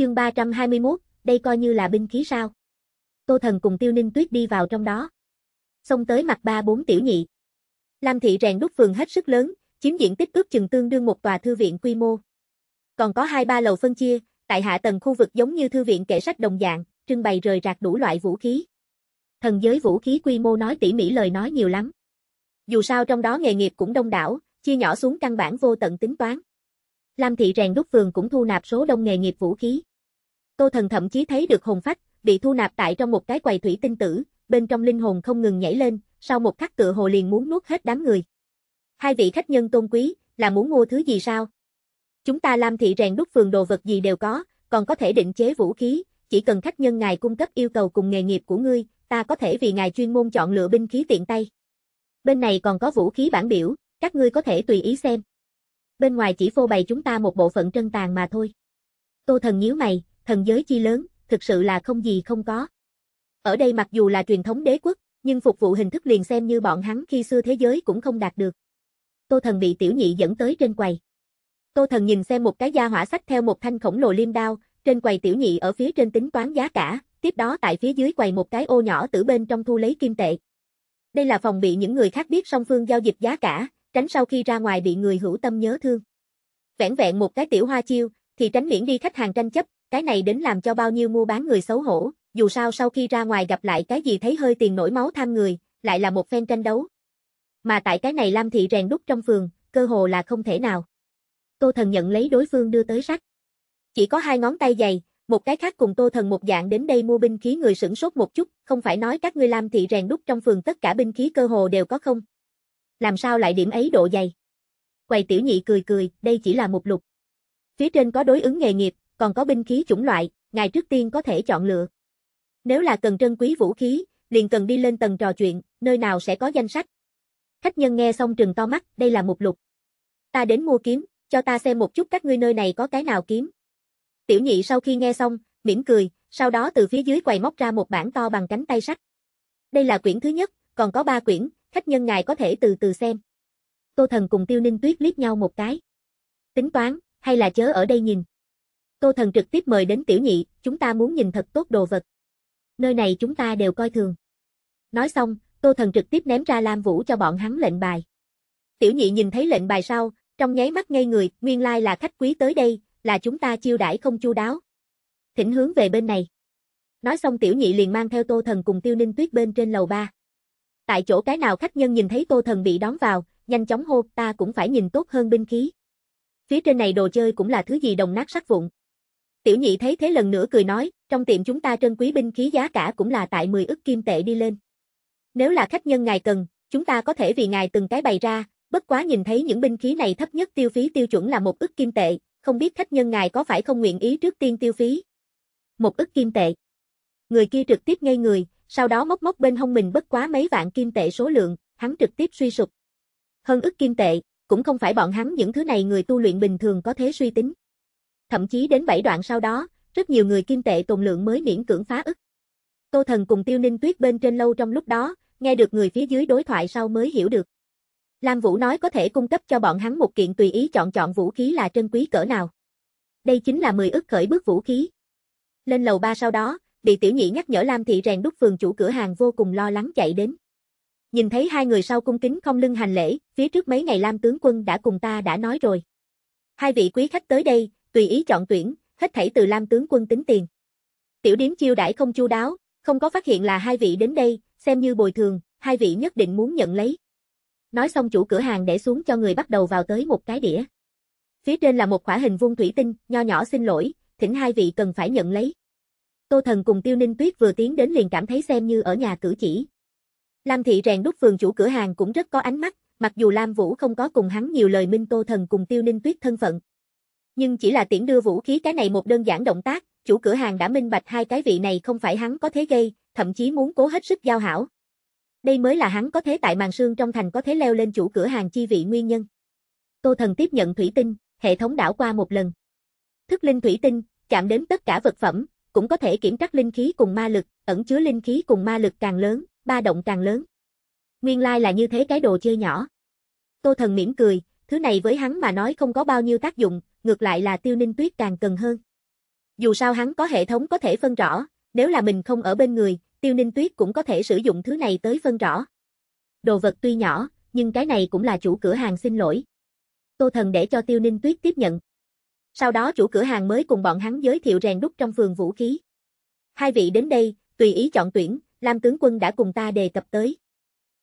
Chương 321, đây coi như là binh khí sao? Tô Thần cùng Tiêu Ninh Tuyết đi vào trong đó. Xông tới mặt ba bốn tiểu nhị. Lam thị rèn đúc phường hết sức lớn, chiếm diện tích ước chừng tương đương một tòa thư viện quy mô. Còn có hai ba lầu phân chia, tại hạ tầng khu vực giống như thư viện kệ sách đồng dạng, trưng bày rời rạc đủ loại vũ khí. Thần giới vũ khí quy mô nói tỉ mỉ lời nói nhiều lắm. Dù sao trong đó nghề nghiệp cũng đông đảo, chia nhỏ xuống căn bản vô tận tính toán. Lam thị rèn đúc phường cũng thu nạp số đông nghề nghiệp vũ khí. Tô Thần thậm chí thấy được hồn phách, bị thu nạp tại trong một cái quầy thủy tinh tử, bên trong linh hồn không ngừng nhảy lên, sau một khắc tựa hồ liền muốn nuốt hết đám người. Hai vị khách nhân tôn quý, là muốn mua thứ gì sao? Chúng ta Lam thị rèn đúc phường đồ vật gì đều có, còn có thể định chế vũ khí, chỉ cần khách nhân ngài cung cấp yêu cầu cùng nghề nghiệp của ngươi, ta có thể vì ngài chuyên môn chọn lựa binh khí tiện tay. Bên này còn có vũ khí bản biểu, các ngươi có thể tùy ý xem. Bên ngoài chỉ phô bày chúng ta một bộ phận trân tàn mà thôi. Tô Thần nhíu mày, thần giới chi lớn, thực sự là không gì không có. Ở đây mặc dù là truyền thống đế quốc, nhưng phục vụ hình thức liền xem như bọn hắn khi xưa thế giới cũng không đạt được. Tô Thần bị tiểu nhị dẫn tới trên quầy. Tô Thần nhìn xem một cái gia hỏa sách theo một thanh khổng lồ liêm đao, trên quầy tiểu nhị ở phía trên tính toán giá cả, tiếp đó tại phía dưới quầy một cái ô nhỏ tử bên trong thu lấy kim tệ. Đây là phòng bị những người khác biết song phương giao dịch giá cả, tránh sau khi ra ngoài bị người hữu tâm nhớ thương. Vẹn vẹn một cái tiểu hoa chiêu, thì tránh miễn đi khách hàng tranh chấp, cái này đến làm cho bao nhiêu mua bán người xấu hổ, dù sao sau khi ra ngoài gặp lại cái gì thấy hơi tiền nổi máu tham người, lại là một phen tranh đấu. Mà tại cái này Lam Thị rèn đúc trong phường, cơ hồ là không thể nào. Tô Thần nhận lấy đối phương đưa tới sắt Chỉ có hai ngón tay dày, một cái khác cùng Tô Thần một dạng đến đây mua binh khí người sửng sốt một chút, không phải nói các ngươi Lam Thị rèn đúc trong phường tất cả binh khí cơ hồ đều có không? Làm sao lại điểm ấy độ dày? Quầy tiểu nhị cười cười, đây chỉ là một lục. Phía trên có đối ứng nghề nghiệp, còn có binh khí chủng loại, ngài trước tiên có thể chọn lựa. Nếu là cần trân quý vũ khí, liền cần đi lên tầng trò chuyện, nơi nào sẽ có danh sách. Khách nhân nghe xong trừng to mắt, đây là mục lục. Ta đến mua kiếm, cho ta xem một chút các ngươi nơi này có cái nào kiếm. Tiểu nhị sau khi nghe xong, mỉm cười, sau đó từ phía dưới quầy móc ra một bản to bằng cánh tay sắt. Đây là quyển thứ nhất, còn có ba quyển, khách nhân ngài có thể từ từ xem. Tô Thần cùng Tiêu Ninh Tuyết liếc nhau một cái. Tính toán, hay là chớ ở đây nhìn. Tô Thần trực tiếp mời đến tiểu nhị, chúng ta muốn nhìn thật tốt đồ vật. Nơi này chúng ta đều coi thường. Nói xong, Tô Thần trực tiếp ném ra Lam Vũ cho bọn hắn lệnh bài. Tiểu nhị nhìn thấy lệnh bài sau, trong nháy mắt ngây người, nguyên lai là khách quý tới đây, là chúng ta chiêu đãi không chu đáo. Thỉnh hướng về bên này. Nói xong tiểu nhị liền mang theo Tô Thần cùng Tiêu Ninh Tuyết bên trên lầu ba. Tại chỗ cái nào khách nhân nhìn thấy Tô Thần bị đón vào, nhanh chóng hô, ta cũng phải nhìn tốt hơn binh khí. Phía trên này đồ chơi cũng là thứ gì đồng nát sắc vụn, Tiểu nhị thấy thế lần nữa cười nói, trong tiệm chúng ta trân quý binh khí giá cả cũng là tại 10 ức kim tệ đi lên. Nếu là khách nhân ngài cần, chúng ta có thể vì ngài từng cái bày ra, bất quá nhìn thấy những binh khí này thấp nhất tiêu phí tiêu chuẩn là một ức kim tệ, không biết khách nhân ngài có phải không nguyện ý trước tiên tiêu phí. Một ức kim tệ. Người kia trực tiếp ngây người, sau đó móc móc bên hông mình bất quá mấy vạn kim tệ số lượng, hắn trực tiếp suy sụp. Hơn ức kim tệ, cũng không phải bọn hắn những thứ này người tu luyện bình thường có thế suy tính thậm chí đến 7 đoạn sau đó, rất nhiều người kim tệ tồn lượng mới miễn cưỡng phá ức. Tô Thần cùng Tiêu Ninh Tuyết bên trên lâu trong lúc đó, nghe được người phía dưới đối thoại sau mới hiểu được. Lam Vũ nói có thể cung cấp cho bọn hắn một kiện tùy ý chọn chọn vũ khí là trân quý cỡ nào. Đây chính là 10 ức khởi bước vũ khí. Lên lầu 3 sau đó, bị tiểu nhị nhắc nhở Lam thị rèn đúc phường chủ cửa hàng vô cùng lo lắng chạy đến. Nhìn thấy hai người sau cung kính không lưng hành lễ, phía trước mấy ngày Lam tướng quân đã cùng ta đã nói rồi. Hai vị quý khách tới đây, tùy ý chọn tuyển, hết thảy từ Lam tướng quân tính tiền. Tiểu điếm chiêu đãi không chu đáo, không có phát hiện là hai vị đến đây, xem như bồi thường, hai vị nhất định muốn nhận lấy. Nói xong chủ cửa hàng để xuống cho người bắt đầu vào tới một cái đĩa. Phía trên là một khỏa hình vuông thủy tinh, nho nhỏ xin lỗi, thỉnh hai vị cần phải nhận lấy. Tô Thần cùng Tiêu Ninh Tuyết vừa tiến đến liền cảm thấy xem như ở nhà cử chỉ. Lam Thị rèn đúc phường chủ cửa hàng cũng rất có ánh mắt, mặc dù Lam Vũ không có cùng hắn nhiều lời minh Tô Thần cùng Tiêu Ninh Tuyết thân phận, nhưng chỉ là tiễn đưa vũ khí cái này một đơn giản động tác, chủ cửa hàng đã minh bạch hai cái vị này không phải hắn có thế gây, thậm chí muốn cố hết sức giao hảo. Đây mới là hắn có thế tại màn sương trong thành có thế leo lên chủ cửa hàng chi vị nguyên nhân. Tô Thần tiếp nhận thủy tinh, hệ thống đảo qua một lần. Thức linh thủy tinh, chạm đến tất cả vật phẩm, cũng có thể kiểm trắc linh khí cùng ma lực, ẩn chứa linh khí cùng ma lực càng lớn, ba động càng lớn. Nguyên lai like là như thế cái đồ chơi nhỏ. Tô Thần mỉm cười, thứ này với hắn mà nói không có bao nhiêu tác dụng, ngược lại là tiêu ninh tuyết càng cần hơn. Dù sao hắn có hệ thống có thể phân rõ, nếu là mình không ở bên người, tiêu ninh tuyết cũng có thể sử dụng thứ này tới phân rõ. Đồ vật tuy nhỏ, nhưng cái này cũng là chủ cửa hàng xin lỗi. Tô thần để cho tiêu ninh tuyết tiếp nhận. Sau đó chủ cửa hàng mới cùng bọn hắn giới thiệu rèn đúc trong phường vũ khí. Hai vị đến đây, tùy ý chọn tuyển, Lam tướng quân đã cùng ta đề cập tới.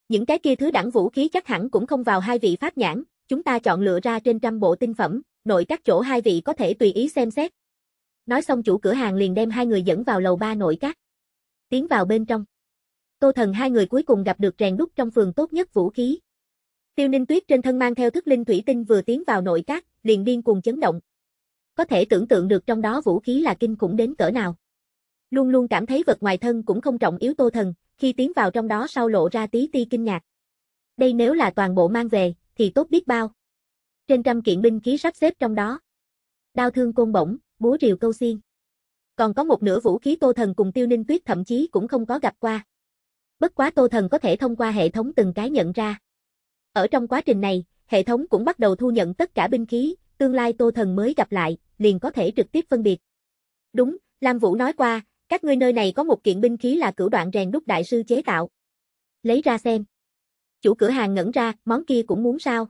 Những cái kia thứ đẳng vũ khí chắc hẳn cũng không vào hai vị pháp nhãn, chúng ta chọn lựa ra trên trăm bộ tinh phẩm, nội các chỗ hai vị có thể tùy ý xem xét. Nói xong chủ cửa hàng liền đem hai người dẫn vào lầu ba nội các. Tiến vào bên trong. Tô thần hai người cuối cùng gặp được rèn đúc trong phường tốt nhất vũ khí. Tiêu ninh tuyết trên thân mang theo thức linh thủy tinh vừa tiến vào nội các, liền điên cùng chấn động. Có thể tưởng tượng được trong đó vũ khí là kinh khủng đến cỡ nào. Luôn luôn cảm thấy vật ngoài thân cũng không trọng yếu tô thần, khi tiến vào trong đó sau lộ ra tí ti kinh ngạc. Đây nếu là toàn bộ mang về, thì tốt biết bao trên trăm kiện binh khí sắp xếp trong đó. Đao thương côn bổng, búa rìu câu xiên. Còn có một nửa vũ khí Tô Thần cùng Tiêu Ninh Tuyết thậm chí cũng không có gặp qua. Bất quá Tô Thần có thể thông qua hệ thống từng cái nhận ra. Ở trong quá trình này, hệ thống cũng bắt đầu thu nhận tất cả binh khí, tương lai Tô Thần mới gặp lại, liền có thể trực tiếp phân biệt. Đúng, Lam Vũ nói qua, các ngươi nơi này có một kiện binh khí là cửu đoạn rèn đúc đại sư chế tạo. Lấy ra xem. Chủ cửa hàng ngẩn ra, món kia cũng muốn sao?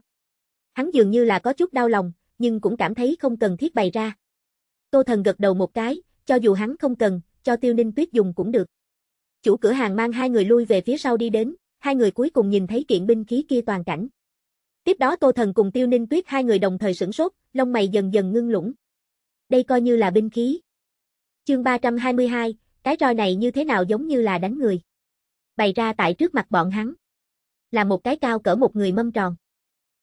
Hắn dường như là có chút đau lòng, nhưng cũng cảm thấy không cần thiết bày ra. Tô Thần gật đầu một cái, cho dù hắn không cần, cho Tiêu Ninh Tuyết dùng cũng được. Chủ cửa hàng mang hai người lui về phía sau đi đến, hai người cuối cùng nhìn thấy kiện binh khí kia toàn cảnh. Tiếp đó Tô Thần cùng Tiêu Ninh Tuyết hai người đồng thời sửng sốt, lông mày dần dần ngưng lũng. Đây coi như là binh khí. Chương 322, cái roi này như thế nào giống như là đánh người. Bày ra tại trước mặt bọn hắn. Là một cái cao cỡ một người mâm tròn.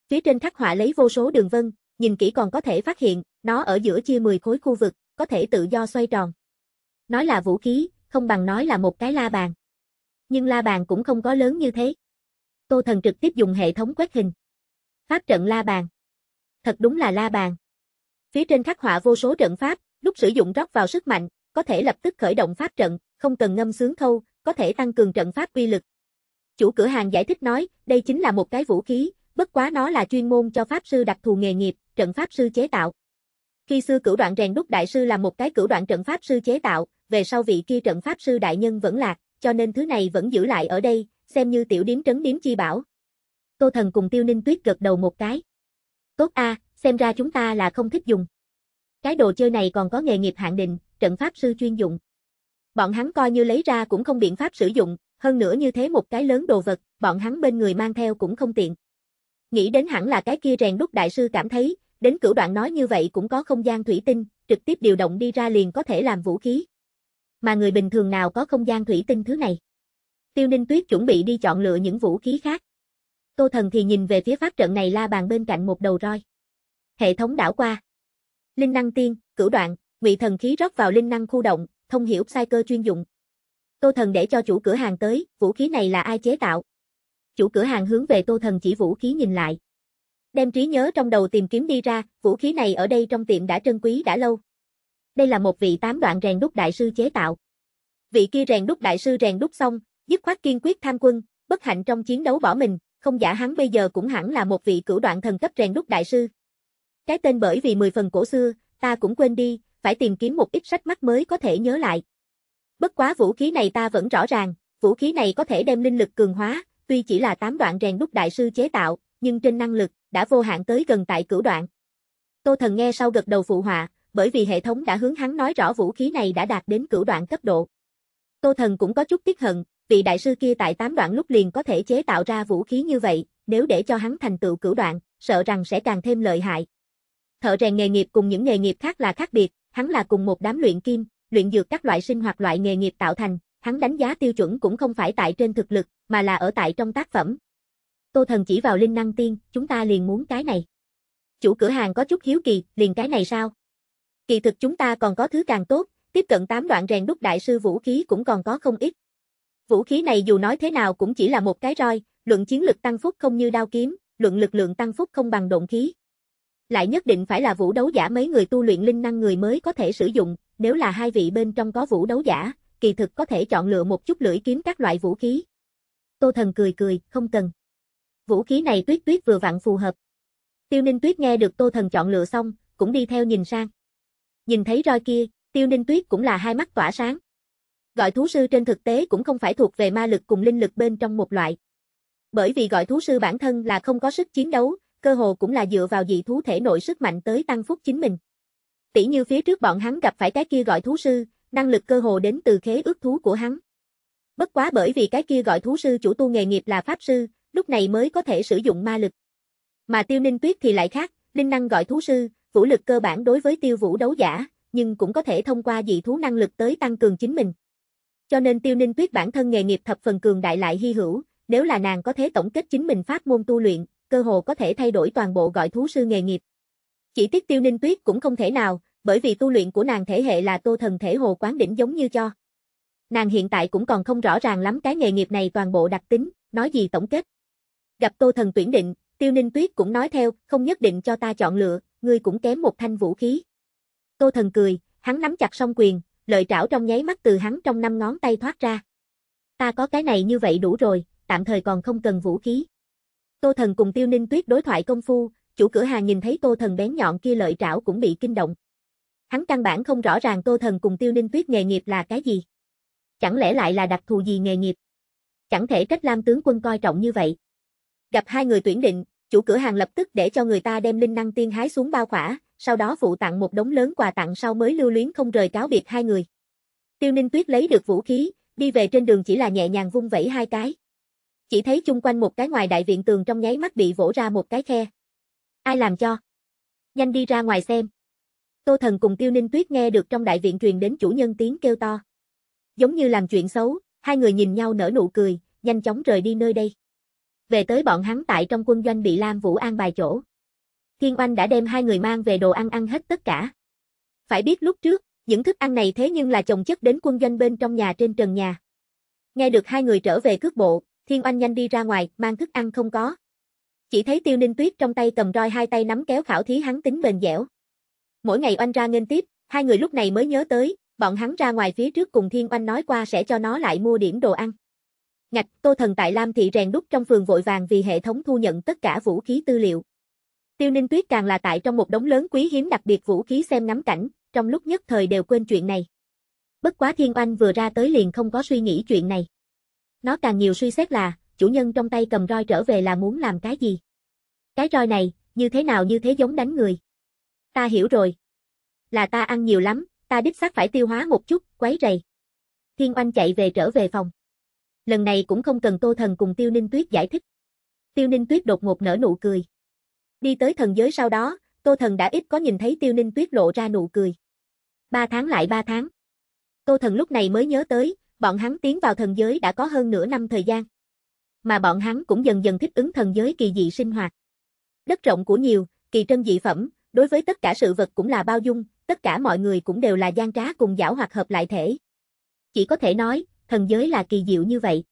Phía trên khắc họa lấy vô số đường vân, nhìn kỹ còn có thể phát hiện, nó ở giữa chia 10 khối khu vực, có thể tự do xoay tròn. Nói là vũ khí, không bằng nói là một cái la bàn. Nhưng la bàn cũng không có lớn như thế. Tô Thần trực tiếp dùng hệ thống quét hình. Pháp trận la bàn. Thật đúng là la bàn. Phía trên khắc họa vô số trận pháp, lúc sử dụng rót vào sức mạnh, có thể lập tức khởi động pháp trận, không cần ngâm sướng thâu, có thể tăng cường trận pháp uy lực. Chủ cửa hàng giải thích nói, đây chính là một cái vũ khí, Bất quá nó là chuyên môn cho pháp sư đặc thù nghề nghiệp, trận pháp sư chế tạo. Khi xưa cửu đoạn rèn đúc đại sư là một cái cửu đoạn trận pháp sư chế tạo, về sau vị kia trận pháp sư đại nhân vẫn lạc, cho nên thứ này vẫn giữ lại ở đây, xem như tiểu điếm trấn điếm chi bảo. Tô Thần cùng Tiêu Ninh Tuyết gật đầu một cái. Tốt a, xem ra chúng ta là không thích dùng. Cái đồ chơi này còn có nghề nghiệp hạn định, trận pháp sư chuyên dụng. Bọn hắn coi như lấy ra cũng không biện pháp sử dụng, hơn nữa như thế một cái lớn đồ vật, bọn hắn bên người mang theo cũng không tiện nghĩ đến hẳn là cái kia rèn đúc đại sư cảm thấy, đến cửu đoạn nói như vậy cũng có không gian thủy tinh, trực tiếp điều động đi ra liền có thể làm vũ khí. Mà người bình thường nào có không gian thủy tinh thứ này. Tiêu Ninh Tuyết chuẩn bị đi chọn lựa những vũ khí khác. Tô Thần thì nhìn về phía pháp trận này la bàn bên cạnh một đầu roi. Hệ thống đảo qua. Linh năng tiên, cửu đoạn, ngụy thần khí rót vào linh năng khu động, thông hiểu cơ chuyên dụng. Tô Thần để cho chủ cửa hàng tới, vũ khí này là ai chế tạo? chủ cửa hàng hướng về Tô Thần chỉ vũ khí nhìn lại. Đem trí nhớ trong đầu tìm kiếm đi ra, vũ khí này ở đây trong tiệm đã trân quý đã lâu. Đây là một vị tám đoạn rèn đúc đại sư chế tạo. Vị kia rèn đúc đại sư rèn đúc xong, dứt khoát kiên quyết tham quân, bất hạnh trong chiến đấu bỏ mình, không giả hắn bây giờ cũng hẳn là một vị cửu đoạn thần cấp rèn đúc đại sư. Cái tên bởi vì mười phần cổ xưa, ta cũng quên đi, phải tìm kiếm một ít sách mắt mới có thể nhớ lại. Bất quá vũ khí này ta vẫn rõ ràng, vũ khí này có thể đem linh lực cường hóa, Tuy chỉ là tám đoạn rèn đúc đại sư chế tạo, nhưng trên năng lực, đã vô hạn tới gần tại cửu đoạn. Tô Thần nghe sau gật đầu phụ họa, bởi vì hệ thống đã hướng hắn nói rõ vũ khí này đã đạt đến cửu đoạn cấp độ. Tô Thần cũng có chút tiếc hận, vị đại sư kia tại tám đoạn lúc liền có thể chế tạo ra vũ khí như vậy, nếu để cho hắn thành tựu cửu đoạn, sợ rằng sẽ càng thêm lợi hại. Thợ rèn nghề nghiệp cùng những nghề nghiệp khác là khác biệt, hắn là cùng một đám luyện kim, luyện dược các loại sinh hoạt loại nghề nghiệp tạo thành, hắn đánh giá tiêu chuẩn cũng không phải tại trên thực lực, mà là ở tại trong tác phẩm. Tô Thần chỉ vào linh năng tiên, chúng ta liền muốn cái này. Chủ cửa hàng có chút hiếu kỳ, liền cái này sao? Kỳ thực chúng ta còn có thứ càng tốt, tiếp cận 8 đoạn rèn đúc đại sư vũ khí cũng còn có không ít. Vũ khí này dù nói thế nào cũng chỉ là một cái roi, luận chiến lực tăng phúc không như đao kiếm, luận lực lượng tăng phúc không bằng động khí. Lại nhất định phải là vũ đấu giả mấy người tu luyện linh năng người mới có thể sử dụng, nếu là hai vị bên trong có vũ đấu giả, kỳ thực có thể chọn lựa một chút lưỡi kiếm các loại vũ khí. Tô Thần cười cười, không cần. Vũ khí này tuyết tuyết vừa vặn phù hợp. Tiêu Ninh Tuyết nghe được Tô Thần chọn lựa xong, cũng đi theo nhìn sang. Nhìn thấy roi kia, Tiêu Ninh Tuyết cũng là hai mắt tỏa sáng. Gọi thú sư trên thực tế cũng không phải thuộc về ma lực cùng linh lực bên trong một loại. Bởi vì gọi thú sư bản thân là không có sức chiến đấu, cơ hồ cũng là dựa vào dị thú thể nội sức mạnh tới tăng phúc chính mình. Tỷ như phía trước bọn hắn gặp phải cái kia gọi thú sư, năng lực cơ hồ đến từ khế ước thú của hắn. Bất quá bởi vì cái kia gọi thú sư chủ tu nghề nghiệp là pháp sư, lúc này mới có thể sử dụng ma lực. Mà tiêu ninh tuyết thì lại khác, linh năng gọi thú sư, vũ lực cơ bản đối với tiêu vũ đấu giả, nhưng cũng có thể thông qua dị thú năng lực tới tăng cường chính mình. Cho nên tiêu ninh tuyết bản thân nghề nghiệp thập phần cường đại lại hy hữu, nếu là nàng có thể tổng kết chính mình pháp môn tu luyện, cơ hồ có thể thay đổi toàn bộ gọi thú sư nghề nghiệp. Chỉ tiếc tiêu ninh tuyết cũng không thể nào, bởi vì tu luyện của nàng thể hệ là tô thần thể hồ quán đỉnh giống như cho. Nàng hiện tại cũng còn không rõ ràng lắm cái nghề nghiệp này toàn bộ đặc tính, nói gì tổng kết. Gặp Tô Thần tuyển định, Tiêu Ninh Tuyết cũng nói theo, không nhất định cho ta chọn lựa, ngươi cũng kém một thanh vũ khí. Tô Thần cười, hắn nắm chặt song quyền, lợi trảo trong nháy mắt từ hắn trong năm ngón tay thoát ra. Ta có cái này như vậy đủ rồi, tạm thời còn không cần vũ khí. Tô Thần cùng Tiêu Ninh Tuyết đối thoại công phu, chủ cửa hàng nhìn thấy Tô Thần bén nhọn kia lợi trảo cũng bị kinh động. Hắn căn bản không rõ ràng Tô Thần cùng Tiêu Ninh Tuyết nghề nghiệp là cái gì. Chẳng lẽ lại là đặc thù gì nghề nghiệp? Chẳng thể trách Lam tướng quân coi trọng như vậy. Gặp hai người tuyển định, chủ cửa hàng lập tức để cho người ta đem linh năng tiên hái xuống bao khỏa, sau đó phụ tặng một đống lớn quà tặng sau mới lưu luyến không rời cáo biệt hai người. Tiêu Ninh Tuyết lấy được vũ khí, đi về trên đường chỉ là nhẹ nhàng vung vẩy hai cái. Chỉ thấy chung quanh một cái ngoài đại viện tường trong nháy mắt bị vỗ ra một cái khe. Ai làm cho? Nhanh đi ra ngoài xem. Tô Thần cùng Tiêu Ninh Tuyết nghe được trong đại viện truyền đến chủ nhân tiếng kêu to. Giống như làm chuyện xấu, hai người nhìn nhau nở nụ cười, nhanh chóng rời đi nơi đây. Về tới bọn hắn tại trong quân doanh bị Lam Vũ An bài chỗ. Thiên Oanh đã đem hai người mang về đồ ăn ăn hết tất cả. Phải biết lúc trước, những thức ăn này thế nhưng là chồng chất đến quân doanh bên trong nhà trên trần nhà. Nghe được hai người trở về cước bộ, Thiên Oanh nhanh đi ra ngoài, mang thức ăn không có. Chỉ thấy Tiêu Ninh Tuyết trong tay cầm roi hai tay nắm kéo khảo thí hắn tính bền dẻo. Mỗi ngày oanh ra nghênh tiếp, hai người lúc này mới nhớ tới, Bọn hắn ra ngoài phía trước cùng Thiên Oanh nói qua sẽ cho nó lại mua điểm đồ ăn. Ngạch, Tô Thần tại Lam Thị rèn đúc trong phường vội vàng vì hệ thống thu nhận tất cả vũ khí tư liệu. Tiêu Ninh Tuyết càng là tại trong một đống lớn quý hiếm đặc biệt vũ khí xem ngắm cảnh, trong lúc nhất thời đều quên chuyện này. Bất quá Thiên Oanh vừa ra tới liền không có suy nghĩ chuyện này. Nó càng nhiều suy xét là, chủ nhân trong tay cầm roi trở về là muốn làm cái gì. Cái roi này, như thế nào như thế giống đánh người. Ta hiểu rồi. Là ta ăn nhiều lắm, ta đích xác phải tiêu hóa một chút, quấy rầy. Thiên Oanh chạy về trở về phòng. Lần này cũng không cần Tô Thần cùng Tiêu Ninh Tuyết giải thích. Tiêu Ninh Tuyết đột ngột nở nụ cười. Đi tới thần giới sau đó, Tô Thần đã ít có nhìn thấy Tiêu Ninh Tuyết lộ ra nụ cười. Ba tháng lại ba tháng. Tô Thần lúc này mới nhớ tới, bọn hắn tiến vào thần giới đã có hơn nửa năm thời gian. Mà bọn hắn cũng dần dần thích ứng thần giới kỳ dị sinh hoạt. Đất rộng của nhiều, kỳ trân dị phẩm, đối với tất cả sự vật cũng là bao dung, tất cả mọi người cũng đều là gian trá cùng giảo hoặc hợp lại thể. Chỉ có thể nói, thần giới là kỳ diệu như vậy.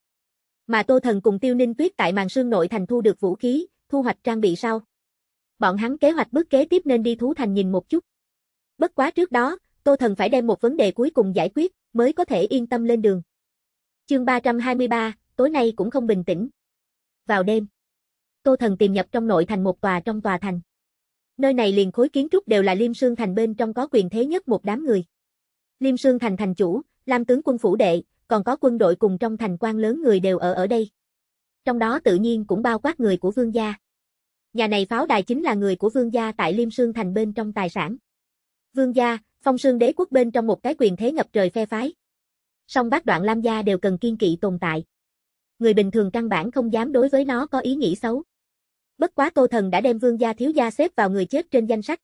Mà Tô Thần cùng Tiêu Ninh Tuyết tại màn sương nội thành thu được vũ khí, thu hoạch trang bị sau. Bọn hắn kế hoạch bước kế tiếp nên đi thú thành nhìn một chút. Bất quá trước đó, Tô Thần phải đem một vấn đề cuối cùng giải quyết, mới có thể yên tâm lên đường. Chương 323, tối nay cũng không bình tĩnh. Vào đêm, Tô Thần tìm nhập trong nội thành một tòa trong tòa thành. Nơi này liền khối kiến trúc đều là Liêm Sương Thành bên trong có quyền thế nhất một đám người. Liêm Sương Thành thành chủ, Lam tướng quân phủ đệ, còn có quân đội cùng trong thành quan lớn người đều ở ở đây. Trong đó tự nhiên cũng bao quát người của vương gia. Nhà này pháo đài chính là người của vương gia tại Liêm Sương Thành bên trong tài sản. Vương gia, phong sương đế quốc bên trong một cái quyền thế ngập trời phe phái. Song bác đoạn Lam gia đều cần kiên kỵ tồn tại. Người bình thường căn bản không dám đối với nó có ý nghĩ xấu. Bất quá Tô Thần đã đem Vương gia thiếu gia xếp vào người chết trên danh sách.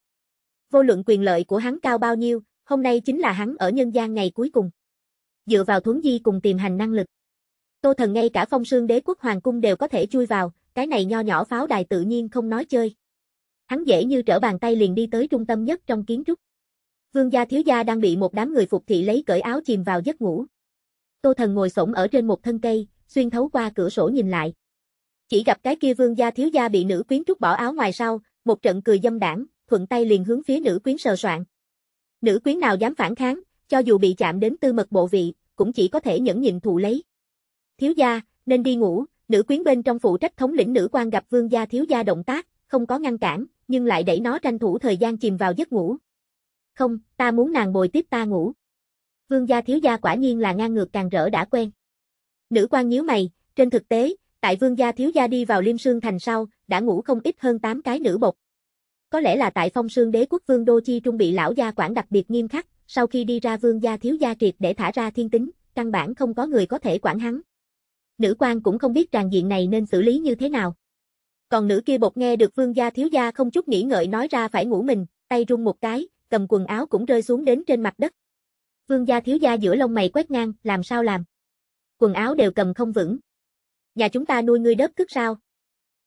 Vô luận quyền lợi của hắn cao bao nhiêu, hôm nay chính là hắn ở nhân gian ngày cuối cùng. Dựa vào thuấn di cùng tìm hành năng lực. Tô Thần ngay cả phong sương đế quốc hoàng cung đều có thể chui vào, cái này nho nhỏ pháo đài tự nhiên không nói chơi. Hắn dễ như trở bàn tay liền đi tới trung tâm nhất trong kiến trúc. Vương gia thiếu gia đang bị một đám người phục thị lấy cởi áo chìm vào giấc ngủ. Tô Thần ngồi xổm ở trên một thân cây, xuyên thấu qua cửa sổ nhìn lại. Chỉ gặp cái kia vương gia thiếu gia bị nữ quyến trút bỏ áo ngoài sau, một trận cười dâm đảng, thuận tay liền hướng phía nữ quyến sờ soạn. Nữ quyến nào dám phản kháng, cho dù bị chạm đến tư mật bộ vị, cũng chỉ có thể nhẫn nhịn thụ lấy. Thiếu gia, nên đi ngủ, nữ quyến bên trong phụ trách thống lĩnh nữ quan gặp vương gia thiếu gia động tác, không có ngăn cản, nhưng lại đẩy nó tranh thủ thời gian chìm vào giấc ngủ. Không, ta muốn nàng bồi tiếp ta ngủ. Vương gia thiếu gia quả nhiên là ngang ngược càng rỡ đã quen. Nữ quan nhíu mày, trên thực tế, Tại vương gia thiếu gia đi vào Liêm Sương Thành sau, đã ngủ không ít hơn 8 cái nữ bột. Có lẽ là tại phong sương đế quốc vương đô chi trung bị lão gia quản đặc biệt nghiêm khắc, sau khi đi ra vương gia thiếu gia triệt để thả ra thiên tính, căn bản không có người có thể quản hắn. Nữ quan cũng không biết tràn diện này nên xử lý như thế nào. Còn nữ kia bột nghe được vương gia thiếu gia không chút nghĩ ngợi nói ra phải ngủ mình, tay rung một cái, cầm quần áo cũng rơi xuống đến trên mặt đất. Vương gia thiếu gia giữa lông mày quét ngang, làm sao làm? Quần áo đều cầm không vững, Nhà chúng ta nuôi ngươi đớp cứt sao?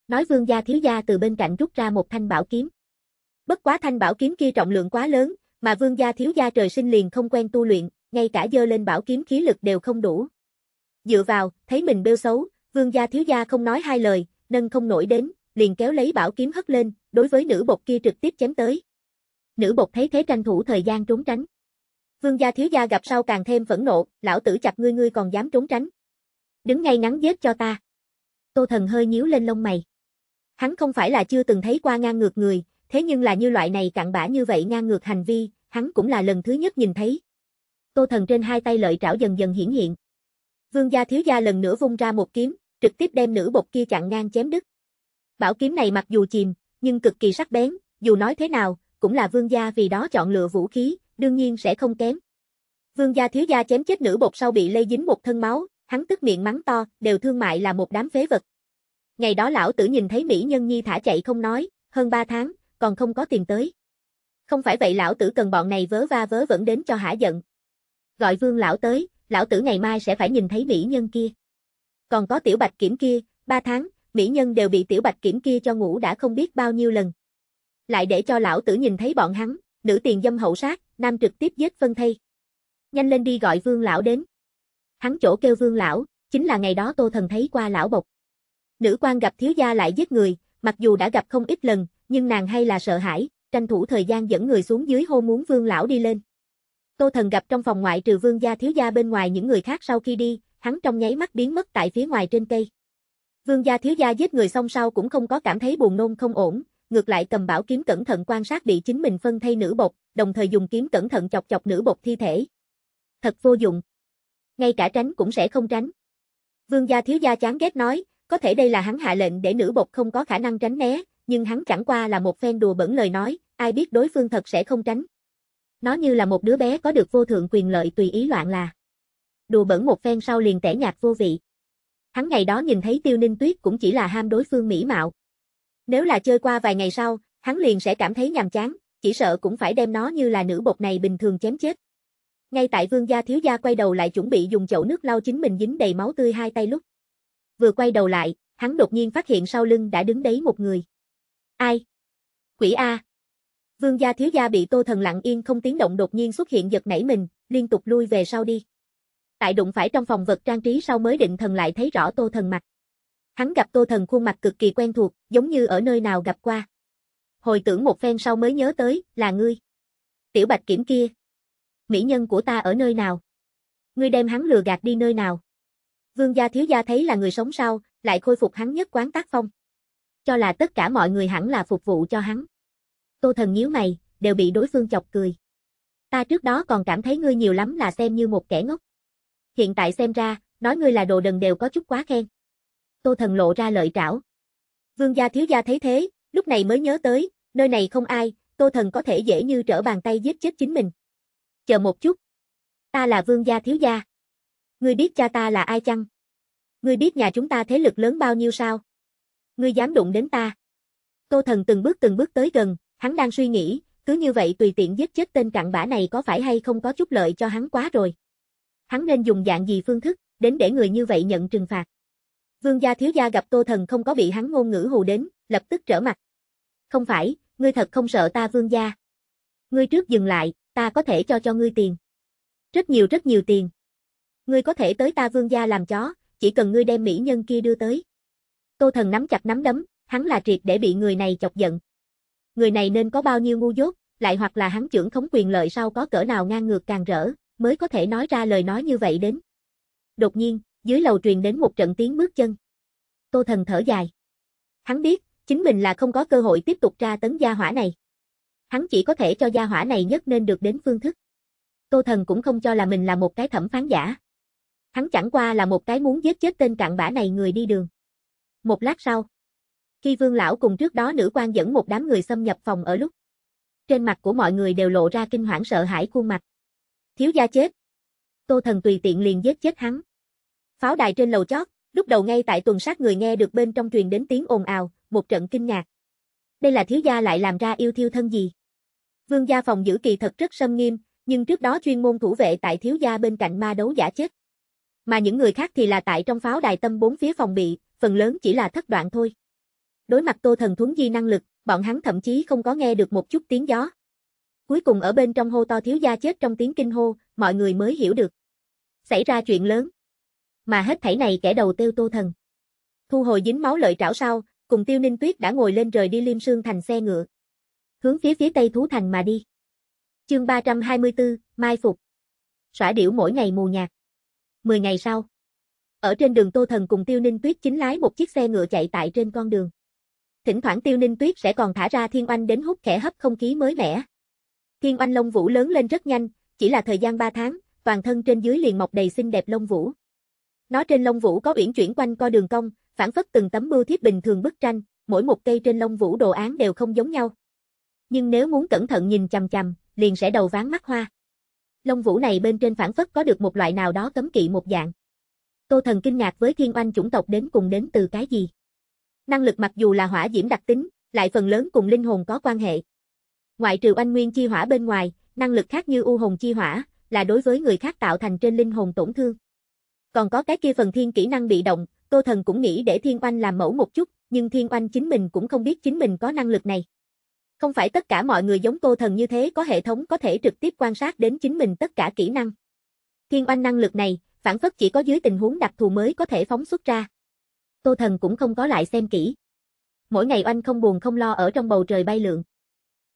Nói vương gia thiếu gia từ bên cạnh rút ra một thanh bảo kiếm. Bất quá thanh bảo kiếm kia trọng lượng quá lớn, mà vương gia thiếu gia trời sinh liền không quen tu luyện, ngay cả dơ lên bảo kiếm khí lực đều không đủ. Dựa vào, thấy mình bêu xấu, vương gia thiếu gia không nói hai lời, nâng không nổi đến, liền kéo lấy bảo kiếm hất lên, đối với nữ bột kia trực tiếp chém tới. Nữ bột thấy thế tranh thủ thời gian trốn tránh. Vương gia thiếu gia gặp sau càng thêm phẫn nộ, lão tử chặt ngươi ngươi còn dám trốn tránh, đứng ngay ngắn giết cho ta. Tô Thần hơi nhíu lên lông mày. Hắn không phải là chưa từng thấy qua ngang ngược người, thế nhưng là như loại này cặn bã như vậy ngang ngược hành vi, hắn cũng là lần thứ nhất nhìn thấy. Tô Thần trên hai tay lợi trảo dần dần hiển hiện. Vương gia thiếu gia lần nữa vung ra một kiếm, trực tiếp đem nữ bột kia chặn ngang chém đứt. Bảo kiếm này mặc dù chìm, nhưng cực kỳ sắc bén, dù nói thế nào, cũng là vương gia vì đó chọn lựa vũ khí, đương nhiên sẽ không kém. Vương gia thiếu gia chém chết nữ bột sau bị lây dính một thân máu, hắn tức miệng mắng to, đều thương mại là một đám phế vật. Ngày đó lão tử nhìn thấy Mỹ Nhân Nhi thả chạy không nói, hơn 3 tháng, còn không có tiền tới. Không phải vậy lão tử cần bọn này vớ va vớ vẫn đến cho hả giận. Gọi vương lão tới, lão tử ngày mai sẽ phải nhìn thấy Mỹ Nhân kia. Còn có tiểu bạch kiểm kia, 3 tháng, Mỹ Nhân đều bị tiểu bạch kiểm kia cho ngủ đã không biết bao nhiêu lần. Lại để cho lão tử nhìn thấy bọn hắn, nữ tiền dâm hậu sát, nam trực tiếp giết phân thây. Nhanh lên đi gọi vương lão đến hắn chỗ kêu vương lão, chính là ngày đó tô thần thấy qua lão bộc. Nữ quan gặp thiếu gia lại giết người, mặc dù đã gặp không ít lần, nhưng nàng hay là sợ hãi, tranh thủ thời gian dẫn người xuống dưới hô muốn vương lão đi lên. Tô thần gặp trong phòng ngoại trừ vương gia thiếu gia bên ngoài những người khác sau khi đi, hắn trong nháy mắt biến mất tại phía ngoài trên cây. Vương gia thiếu gia giết người xong sau cũng không có cảm thấy buồn nôn không ổn, ngược lại cầm bảo kiếm cẩn thận quan sát bị chính mình phân thay nữ bột, đồng thời dùng kiếm cẩn thận chọc chọc nữ bột thi thể. Thật vô dụng, ngay cả tránh cũng sẽ không tránh. Vương gia thiếu gia chán ghét nói, có thể đây là hắn hạ lệnh để nữ bột không có khả năng tránh né, nhưng hắn chẳng qua là một phen đùa bẩn lời nói, ai biết đối phương thật sẽ không tránh. Nó như là một đứa bé có được vô thượng quyền lợi tùy ý loạn là. Đùa bẩn một phen sau liền tẻ nhạt vô vị. Hắn ngày đó nhìn thấy tiêu ninh tuyết cũng chỉ là ham đối phương mỹ mạo. Nếu là chơi qua vài ngày sau, hắn liền sẽ cảm thấy nhàm chán, chỉ sợ cũng phải đem nó như là nữ bột này bình thường chém chết. Ngay tại vương gia thiếu gia quay đầu lại chuẩn bị dùng chậu nước lau chính mình dính đầy máu tươi hai tay lúc. Vừa quay đầu lại, hắn đột nhiên phát hiện sau lưng đã đứng đấy một người. Ai? Quỷ A. Vương gia thiếu gia bị tô thần lặng yên không tiếng động đột nhiên xuất hiện giật nảy mình, liên tục lui về sau đi. Tại đụng phải trong phòng vật trang trí sau mới định thần lại thấy rõ tô thần mặt. Hắn gặp tô thần khuôn mặt cực kỳ quen thuộc, giống như ở nơi nào gặp qua. Hồi tưởng một phen sau mới nhớ tới, là ngươi. Tiểu bạch kiểm kia, mỹ nhân của ta ở nơi nào? Ngươi đem hắn lừa gạt đi nơi nào? Vương gia thiếu gia thấy là người sống sau, lại khôi phục hắn nhất quán tác phong. Cho là tất cả mọi người hẳn là phục vụ cho hắn. Tô thần nhíu mày, đều bị đối phương chọc cười. Ta trước đó còn cảm thấy ngươi nhiều lắm là xem như một kẻ ngốc. Hiện tại xem ra, nói ngươi là đồ đần đều có chút quá khen. Tô thần lộ ra lợi trảo. Vương gia thiếu gia thấy thế, lúc này mới nhớ tới, nơi này không ai, tô thần có thể dễ như trở bàn tay giết chết chính mình chờ một chút. Ta là vương gia thiếu gia. Ngươi biết cha ta là ai chăng? Ngươi biết nhà chúng ta thế lực lớn bao nhiêu sao? Ngươi dám đụng đến ta? Tô thần từng bước từng bước tới gần, hắn đang suy nghĩ, cứ như vậy tùy tiện giết chết tên cặn bã này có phải hay không có chút lợi cho hắn quá rồi. Hắn nên dùng dạng gì phương thức, đến để người như vậy nhận trừng phạt. Vương gia thiếu gia gặp Tô Thần không có bị hắn ngôn ngữ hù đến, lập tức trở mặt. Không phải, ngươi thật không sợ ta vương gia. Ngươi trước dừng lại, ta có thể cho cho ngươi tiền. Rất nhiều rất nhiều tiền. Ngươi có thể tới ta vương gia làm chó, chỉ cần ngươi đem mỹ nhân kia đưa tới. Tô thần nắm chặt nắm đấm, hắn là triệt để bị người này chọc giận. Người này nên có bao nhiêu ngu dốt, lại hoặc là hắn trưởng khống quyền lợi sau có cỡ nào ngang ngược càng rỡ, mới có thể nói ra lời nói như vậy đến. Đột nhiên, dưới lầu truyền đến một trận tiếng bước chân. Tô thần thở dài. Hắn biết, chính mình là không có cơ hội tiếp tục tra tấn gia hỏa này hắn chỉ có thể cho gia hỏa này nhất nên được đến phương thức. Tô Thần cũng không cho là mình là một cái thẩm phán giả. Hắn chẳng qua là một cái muốn giết chết tên cặn bã này người đi đường. Một lát sau, khi Vương lão cùng trước đó nữ quan dẫn một đám người xâm nhập phòng ở lúc, trên mặt của mọi người đều lộ ra kinh hoảng sợ hãi khuôn mặt. Thiếu gia chết. Tô Thần tùy tiện liền giết chết hắn. Pháo đài trên lầu chót, lúc đầu ngay tại tuần sát người nghe được bên trong truyền đến tiếng ồn ào, một trận kinh ngạc. Đây là thiếu gia lại làm ra yêu thiêu thân gì? Vương gia phòng giữ kỳ thật rất sâm nghiêm, nhưng trước đó chuyên môn thủ vệ tại thiếu gia bên cạnh ma đấu giả chết. Mà những người khác thì là tại trong pháo đài tâm bốn phía phòng bị, phần lớn chỉ là thất đoạn thôi. Đối mặt Tô Thần Thuấn Di năng lực, bọn hắn thậm chí không có nghe được một chút tiếng gió. Cuối cùng ở bên trong hô to thiếu gia chết trong tiếng kinh hô, mọi người mới hiểu được. Xảy ra chuyện lớn. Mà hết thảy này kẻ đầu tiêu Tô Thần. Thu hồi dính máu lợi trảo sau, cùng Tiêu Ninh Tuyết đã ngồi lên rời đi Liêm Sương thành xe ngựa hướng phía phía tây thú thành mà đi. Chương 324, Mai Phục Xỏa điểu mỗi ngày mù nhạt. mười ngày sau Ở trên đường Tô Thần cùng Tiêu Ninh Tuyết chính lái một chiếc xe ngựa chạy tại trên con đường. Thỉnh thoảng Tiêu Ninh Tuyết sẽ còn thả ra thiên oanh đến hút khẽ hấp không khí mới mẻ. Thiên oanh lông vũ lớn lên rất nhanh, chỉ là thời gian 3 tháng, toàn thân trên dưới liền mọc đầy xinh đẹp lông vũ. Nó trên lông vũ có uyển chuyển quanh co đường cong, phản phất từng tấm mưu thiếp bình thường bức tranh, mỗi một cây trên lông vũ đồ án đều không giống nhau nhưng nếu muốn cẩn thận nhìn chằm chằm, liền sẽ đầu ván mắt hoa. Long vũ này bên trên phản phất có được một loại nào đó cấm kỵ một dạng. Tô Thần kinh ngạc với thiên oanh chủng tộc đến cùng đến từ cái gì. Năng lực mặc dù là hỏa diễm đặc tính, lại phần lớn cùng linh hồn có quan hệ. Ngoại trừ oanh nguyên chi hỏa bên ngoài, năng lực khác như u hồn chi hỏa, là đối với người khác tạo thành trên linh hồn tổn thương. Còn có cái kia phần thiên kỹ năng bị động, Tô Thần cũng nghĩ để Thiên Oanh làm mẫu một chút, nhưng Thiên Oanh chính mình cũng không biết chính mình có năng lực này. Không phải tất cả mọi người giống cô thần như thế có hệ thống có thể trực tiếp quan sát đến chính mình tất cả kỹ năng. Thiên oanh năng lực này, phản phất chỉ có dưới tình huống đặc thù mới có thể phóng xuất ra. Tô thần cũng không có lại xem kỹ. Mỗi ngày oanh không buồn không lo ở trong bầu trời bay lượn.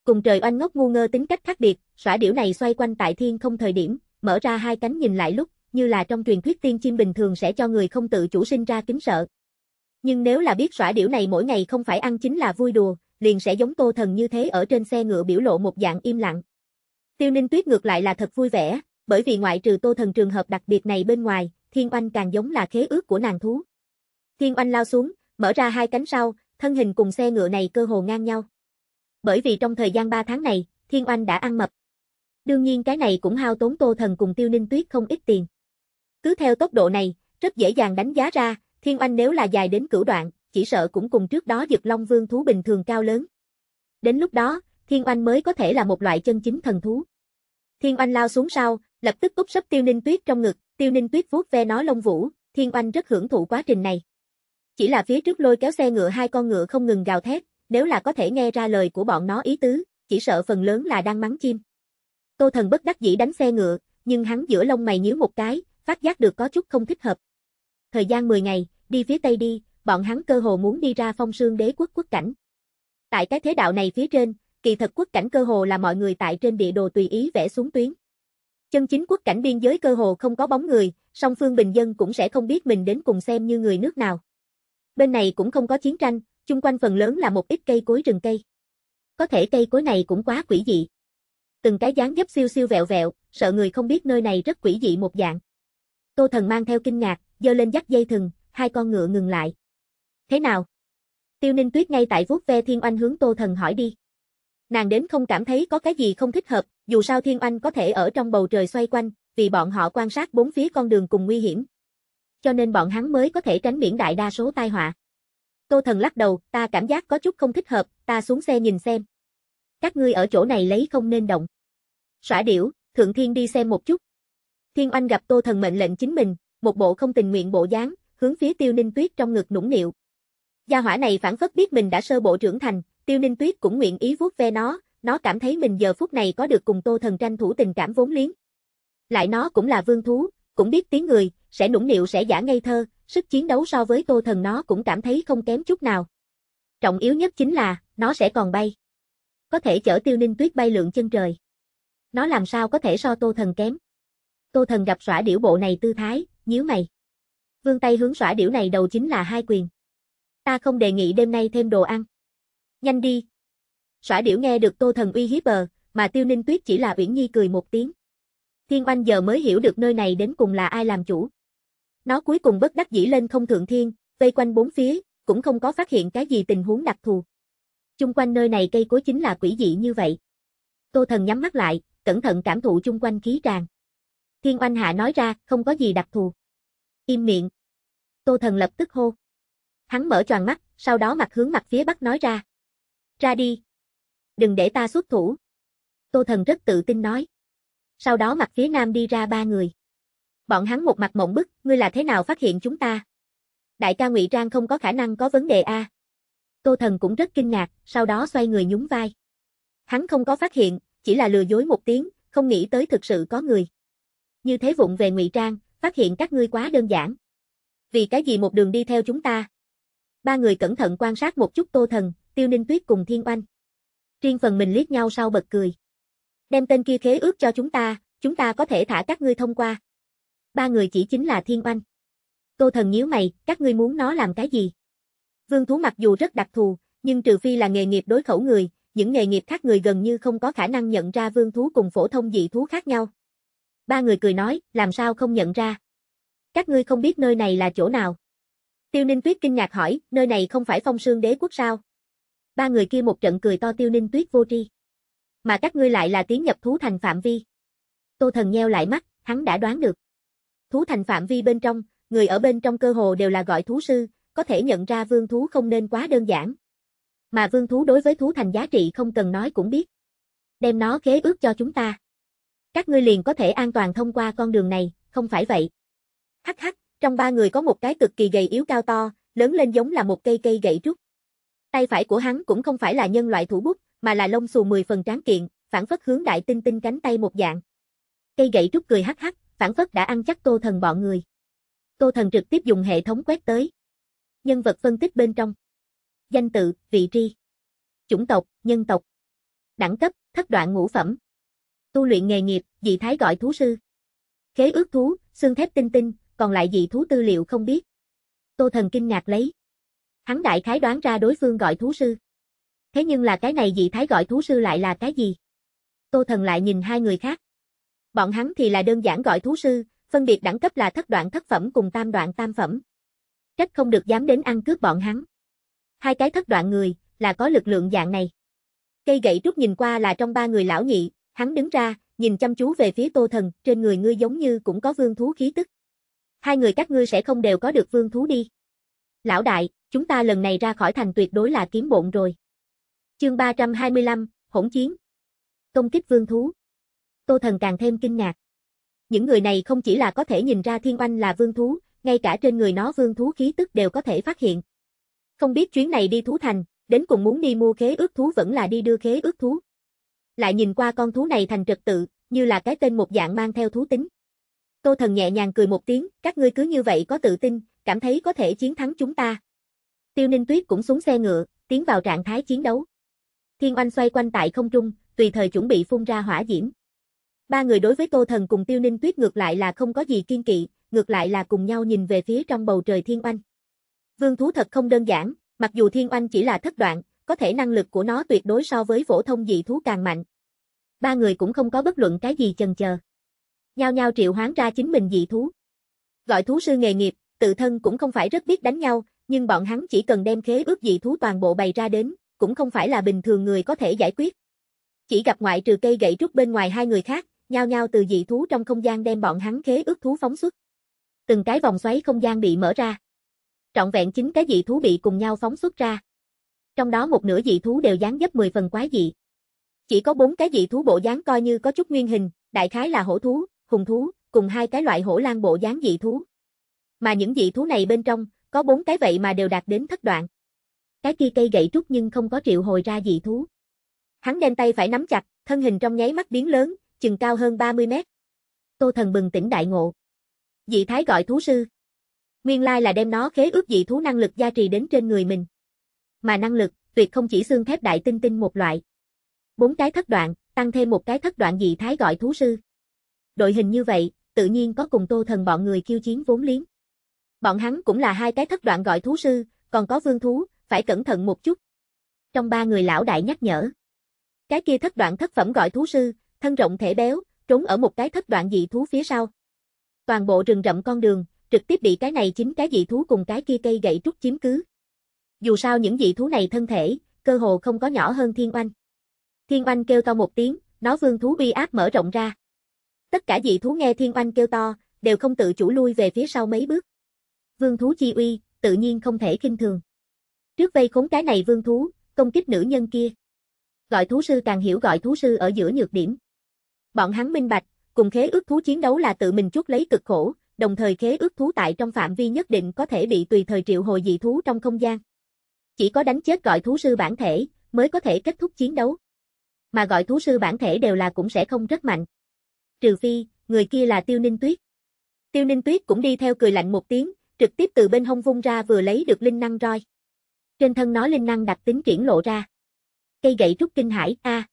Cùng trời oanh ngốc ngu ngơ tính cách khác biệt, xỏa điểu này xoay quanh tại thiên không thời điểm, mở ra hai cánh nhìn lại lúc, như là trong truyền thuyết tiên chim bình thường sẽ cho người không tự chủ sinh ra kính sợ. Nhưng nếu là biết xỏa điểu này mỗi ngày không phải ăn chính là vui đùa, liền sẽ giống tô thần như thế ở trên xe ngựa biểu lộ một dạng im lặng. Tiêu ninh tuyết ngược lại là thật vui vẻ, bởi vì ngoại trừ tô thần trường hợp đặc biệt này bên ngoài, thiên oanh càng giống là khế ước của nàng thú. Thiên oanh lao xuống, mở ra hai cánh sau, thân hình cùng xe ngựa này cơ hồ ngang nhau. Bởi vì trong thời gian 3 tháng này, thiên oanh đã ăn mập. Đương nhiên cái này cũng hao tốn tô thần cùng tiêu ninh tuyết không ít tiền. Cứ theo tốc độ này, rất dễ dàng đánh giá ra, thiên oanh nếu là dài đến cửu đoạn, chỉ sợ cũng cùng trước đó dực long vương thú bình thường cao lớn. Đến lúc đó, thiên oanh mới có thể là một loại chân chính thần thú. Thiên oanh lao xuống sau, lập tức úp sấp tiêu ninh tuyết trong ngực, tiêu ninh tuyết vuốt ve nó lông vũ, thiên oanh rất hưởng thụ quá trình này. Chỉ là phía trước lôi kéo xe ngựa hai con ngựa không ngừng gào thét, nếu là có thể nghe ra lời của bọn nó ý tứ, chỉ sợ phần lớn là đang mắng chim. Tô thần bất đắc dĩ đánh xe ngựa, nhưng hắn giữa lông mày nhíu một cái, phát giác được có chút không thích hợp. Thời gian 10 ngày, đi phía tây đi, bọn hắn cơ hồ muốn đi ra phong sương đế quốc quốc cảnh. Tại cái thế đạo này phía trên, kỳ thật quốc cảnh cơ hồ là mọi người tại trên địa đồ tùy ý vẽ xuống tuyến. Chân chính quốc cảnh biên giới cơ hồ không có bóng người, song phương bình dân cũng sẽ không biết mình đến cùng xem như người nước nào. Bên này cũng không có chiến tranh, chung quanh phần lớn là một ít cây cối rừng cây. Có thể cây cối này cũng quá quỷ dị. Từng cái dáng dấp siêu siêu vẹo vẹo, sợ người không biết nơi này rất quỷ dị một dạng. Tô Thần mang theo kinh ngạc, giơ lên dắt dây thừng, hai con ngựa ngừng lại. Thế nào? Tiêu Ninh Tuyết ngay tại vuốt ve Thiên Oanh hướng Tô Thần hỏi đi. Nàng đến không cảm thấy có cái gì không thích hợp, dù sao Thiên Oanh có thể ở trong bầu trời xoay quanh, vì bọn họ quan sát bốn phía con đường cùng nguy hiểm. Cho nên bọn hắn mới có thể tránh miễn đại đa số tai họa. Tô Thần lắc đầu, ta cảm giác có chút không thích hợp, ta xuống xe nhìn xem. Các ngươi ở chỗ này lấy không nên động. Xỏa điểu, Thượng Thiên đi xem một chút. Thiên Oanh gặp Tô Thần mệnh lệnh chính mình, một bộ không tình nguyện bộ dáng, hướng phía Tiêu Ninh Tuyết trong ngực nũng nịu, Gia hỏa này phản phất biết mình đã sơ bộ trưởng thành, tiêu ninh tuyết cũng nguyện ý vuốt ve nó, nó cảm thấy mình giờ phút này có được cùng tô thần tranh thủ tình cảm vốn liếng. Lại nó cũng là vương thú, cũng biết tiếng người, sẽ nũng nịu sẽ giả ngây thơ, sức chiến đấu so với tô thần nó cũng cảm thấy không kém chút nào. Trọng yếu nhất chính là, nó sẽ còn bay. Có thể chở tiêu ninh tuyết bay lượn chân trời. Nó làm sao có thể so tô thần kém. Tô thần gặp xỏa điểu bộ này tư thái, nhíu mày. Vương tay hướng xỏa điểu này đầu chính là hai quyền ta không đề nghị đêm nay thêm đồ ăn. Nhanh đi. Xỏa điểu nghe được Tô Thần uy hiếp bờ, mà Tiêu Ninh Tuyết chỉ là uyển nhi cười một tiếng. Thiên Oanh giờ mới hiểu được nơi này đến cùng là ai làm chủ. Nó cuối cùng bất đắc dĩ lên không thượng thiên, vây quanh bốn phía, cũng không có phát hiện cái gì tình huống đặc thù. Chung quanh nơi này cây cối chính là quỷ dị như vậy. Tô Thần nhắm mắt lại, cẩn thận cảm thụ chung quanh khí tràn. Thiên Oanh Hạ nói ra, không có gì đặc thù. Im miệng. Tô Thần lập tức hô. Hắn mở choàng mắt, sau đó mặt hướng mặt phía bắc nói ra. Ra đi. Đừng để ta xuất thủ. Tô thần rất tự tin nói. Sau đó mặt phía nam đi ra ba người. Bọn hắn một mặt mộng bức, ngươi là thế nào phát hiện chúng ta? Đại ca ngụy Trang không có khả năng có vấn đề a. Tô thần cũng rất kinh ngạc, sau đó xoay người nhún vai. Hắn không có phát hiện, chỉ là lừa dối một tiếng, không nghĩ tới thực sự có người. Như thế vụng về ngụy Trang, phát hiện các ngươi quá đơn giản. Vì cái gì một đường đi theo chúng ta? Ba người cẩn thận quan sát một chút Tô Thần, Tiêu Ninh Tuyết cùng Thiên Oanh. Riêng phần mình liếc nhau sau bật cười. Đem tên kia khế ước cho chúng ta, chúng ta có thể thả các ngươi thông qua. Ba người chỉ chính là Thiên Oanh. Tô Thần nhíu mày, các ngươi muốn nó làm cái gì? Vương thú mặc dù rất đặc thù, nhưng trừ phi là nghề nghiệp đối khẩu người, những nghề nghiệp khác người gần như không có khả năng nhận ra vương thú cùng phổ thông dị thú khác nhau. Ba người cười nói, làm sao không nhận ra? Các ngươi không biết nơi này là chỗ nào. Tiêu Ninh Tuyết kinh ngạc hỏi, nơi này không phải phong sương đế quốc sao? Ba người kia một trận cười to Tiêu Ninh Tuyết vô tri. Mà các ngươi lại là tiến nhập thú thành phạm vi. Tô Thần nheo lại mắt, hắn đã đoán được. Thú thành phạm vi bên trong, người ở bên trong cơ hồ đều là gọi thú sư, có thể nhận ra vương thú không nên quá đơn giản. Mà vương thú đối với thú thành giá trị không cần nói cũng biết. Đem nó khế ước cho chúng ta. Các ngươi liền có thể an toàn thông qua con đường này, không phải vậy. Hắc hắc, trong ba người có một cái cực kỳ gầy yếu cao to, lớn lên giống là một cây cây gậy trúc. Tay phải của hắn cũng không phải là nhân loại thủ bút, mà là lông xù mười phần tráng kiện, phản phất hướng đại tinh tinh cánh tay một dạng. Cây gậy trúc cười hắc hắc, phản phất đã ăn chắc Tô Thần bọn người. Tô Thần trực tiếp dùng hệ thống quét tới. Nhân vật phân tích bên trong. Danh tự, vị tri Chủng tộc, nhân tộc. Đẳng cấp, thất đoạn ngũ phẩm. Tu luyện nghề nghiệp, dị thái gọi thú sư. Khế ước thú, xương thép tinh tinh, còn lại dị thú tư liệu không biết. Tô Thần kinh ngạc lấy. Hắn đại khái đoán ra đối phương gọi thú sư. Thế nhưng là cái này dị thái gọi thú sư lại là cái gì? Tô Thần lại nhìn hai người khác. Bọn hắn thì là đơn giản gọi thú sư, phân biệt đẳng cấp là thất đoạn thất phẩm cùng tam đoạn tam phẩm. Trách không được dám đến ăn cướp bọn hắn. Hai cái thất đoạn người, là có lực lượng dạng này. Cây gậy trúc nhìn qua là trong ba người lão nhị, hắn đứng ra, nhìn chăm chú về phía Tô Thần, trên người ngươi giống như cũng có vương thú khí tức hai người các ngươi sẽ không đều có được vương thú đi. Lão đại, chúng ta lần này ra khỏi thành tuyệt đối là kiếm bộn rồi. Chương 325, hỗn chiến. Công kích vương thú. Tô Thần càng thêm kinh ngạc. Những người này không chỉ là có thể nhìn ra Thiên Oanh là vương thú, ngay cả trên người nó vương thú khí tức đều có thể phát hiện. Không biết chuyến này đi thú thành, đến cùng muốn đi mua khế ước thú vẫn là đi đưa khế ước thú. Lại nhìn qua con thú này thành trật tự, như là cái tên một dạng mang theo thú tính. Tô Thần nhẹ nhàng cười một tiếng, các ngươi cứ như vậy có tự tin, cảm thấy có thể chiến thắng chúng ta. Tiêu Ninh Tuyết cũng xuống xe ngựa, tiến vào trạng thái chiến đấu. Thiên Oanh xoay quanh tại không trung, tùy thời chuẩn bị phun ra hỏa diễm. Ba người đối với Tô Thần cùng Tiêu Ninh Tuyết ngược lại là không có gì kiên kỵ, ngược lại là cùng nhau nhìn về phía trong bầu trời Thiên Oanh. Vương thú thật không đơn giản, mặc dù Thiên Oanh chỉ là thất đoạn, có thể năng lực của nó tuyệt đối so với phổ thông dị thú càng mạnh. Ba người cũng không có bất luận cái gì chần chờ nhao nhao triệu hoán ra chính mình dị thú. Gọi thú sư nghề nghiệp, tự thân cũng không phải rất biết đánh nhau, nhưng bọn hắn chỉ cần đem khế ước dị thú toàn bộ bày ra đến, cũng không phải là bình thường người có thể giải quyết. Chỉ gặp ngoại trừ cây gậy trúc bên ngoài hai người khác, nhao nhao từ dị thú trong không gian đem bọn hắn khế ước thú phóng xuất. Từng cái vòng xoáy không gian bị mở ra. Trọn vẹn chính cái dị thú bị cùng nhau phóng xuất ra. Trong đó một nửa dị thú đều dáng dấp 10 phần quái dị. Chỉ có bốn cái dị thú bộ dáng coi như có chút nguyên hình, đại khái là hổ thú, hùng thú, cùng hai cái loại hổ lang bộ dáng dị thú. Mà những dị thú này bên trong, có bốn cái vậy mà đều đạt đến thất đoạn. Cái kia cây gậy trúc nhưng không có triệu hồi ra dị thú. Hắn đen tay phải nắm chặt, thân hình trong nháy mắt biến lớn, chừng cao hơn 30 mét. Tô thần bừng tỉnh đại ngộ. Dị thái gọi thú sư. Nguyên lai là đem nó khế ước dị thú năng lực gia trì đến trên người mình. Mà năng lực, tuyệt không chỉ xương thép đại tinh tinh một loại. Bốn cái thất đoạn, tăng thêm một cái thất đoạn dị thái gọi thú sư đội hình như vậy, tự nhiên có cùng Tô Thần bọn người khiêu chiến vốn liếng. Bọn hắn cũng là hai cái thất đoạn gọi thú sư, còn có vương thú, phải cẩn thận một chút. Trong ba người lão đại nhắc nhở. Cái kia thất đoạn thất phẩm gọi thú sư, thân rộng thể béo, trốn ở một cái thất đoạn dị thú phía sau. Toàn bộ rừng rậm con đường, trực tiếp bị cái này chính cái dị thú cùng cái kia cây gậy trúc chiếm cứ. Dù sao những dị thú này thân thể, cơ hồ không có nhỏ hơn thiên oanh. Thiên oanh kêu to một tiếng, nó vương thú bi áp mở rộng ra. Tất cả dị thú nghe thiên oanh kêu to, đều không tự chủ lui về phía sau mấy bước. Vương thú chi uy, tự nhiên không thể kinh thường. Trước vây khốn cái này vương thú, công kích nữ nhân kia. Gọi thú sư càng hiểu gọi thú sư ở giữa nhược điểm. Bọn hắn minh bạch, cùng khế ước thú chiến đấu là tự mình chuốc lấy cực khổ, đồng thời khế ước thú tại trong phạm vi nhất định có thể bị tùy thời triệu hồi dị thú trong không gian. Chỉ có đánh chết gọi thú sư bản thể, mới có thể kết thúc chiến đấu. Mà gọi thú sư bản thể đều là cũng sẽ không rất mạnh trừ phi, người kia là Tiêu Ninh Tuyết. Tiêu Ninh Tuyết cũng đi theo cười lạnh một tiếng, trực tiếp từ bên hông vung ra vừa lấy được linh năng roi. Trên thân nó linh năng đặc tính triển lộ ra. Cây gậy trúc kinh hải a.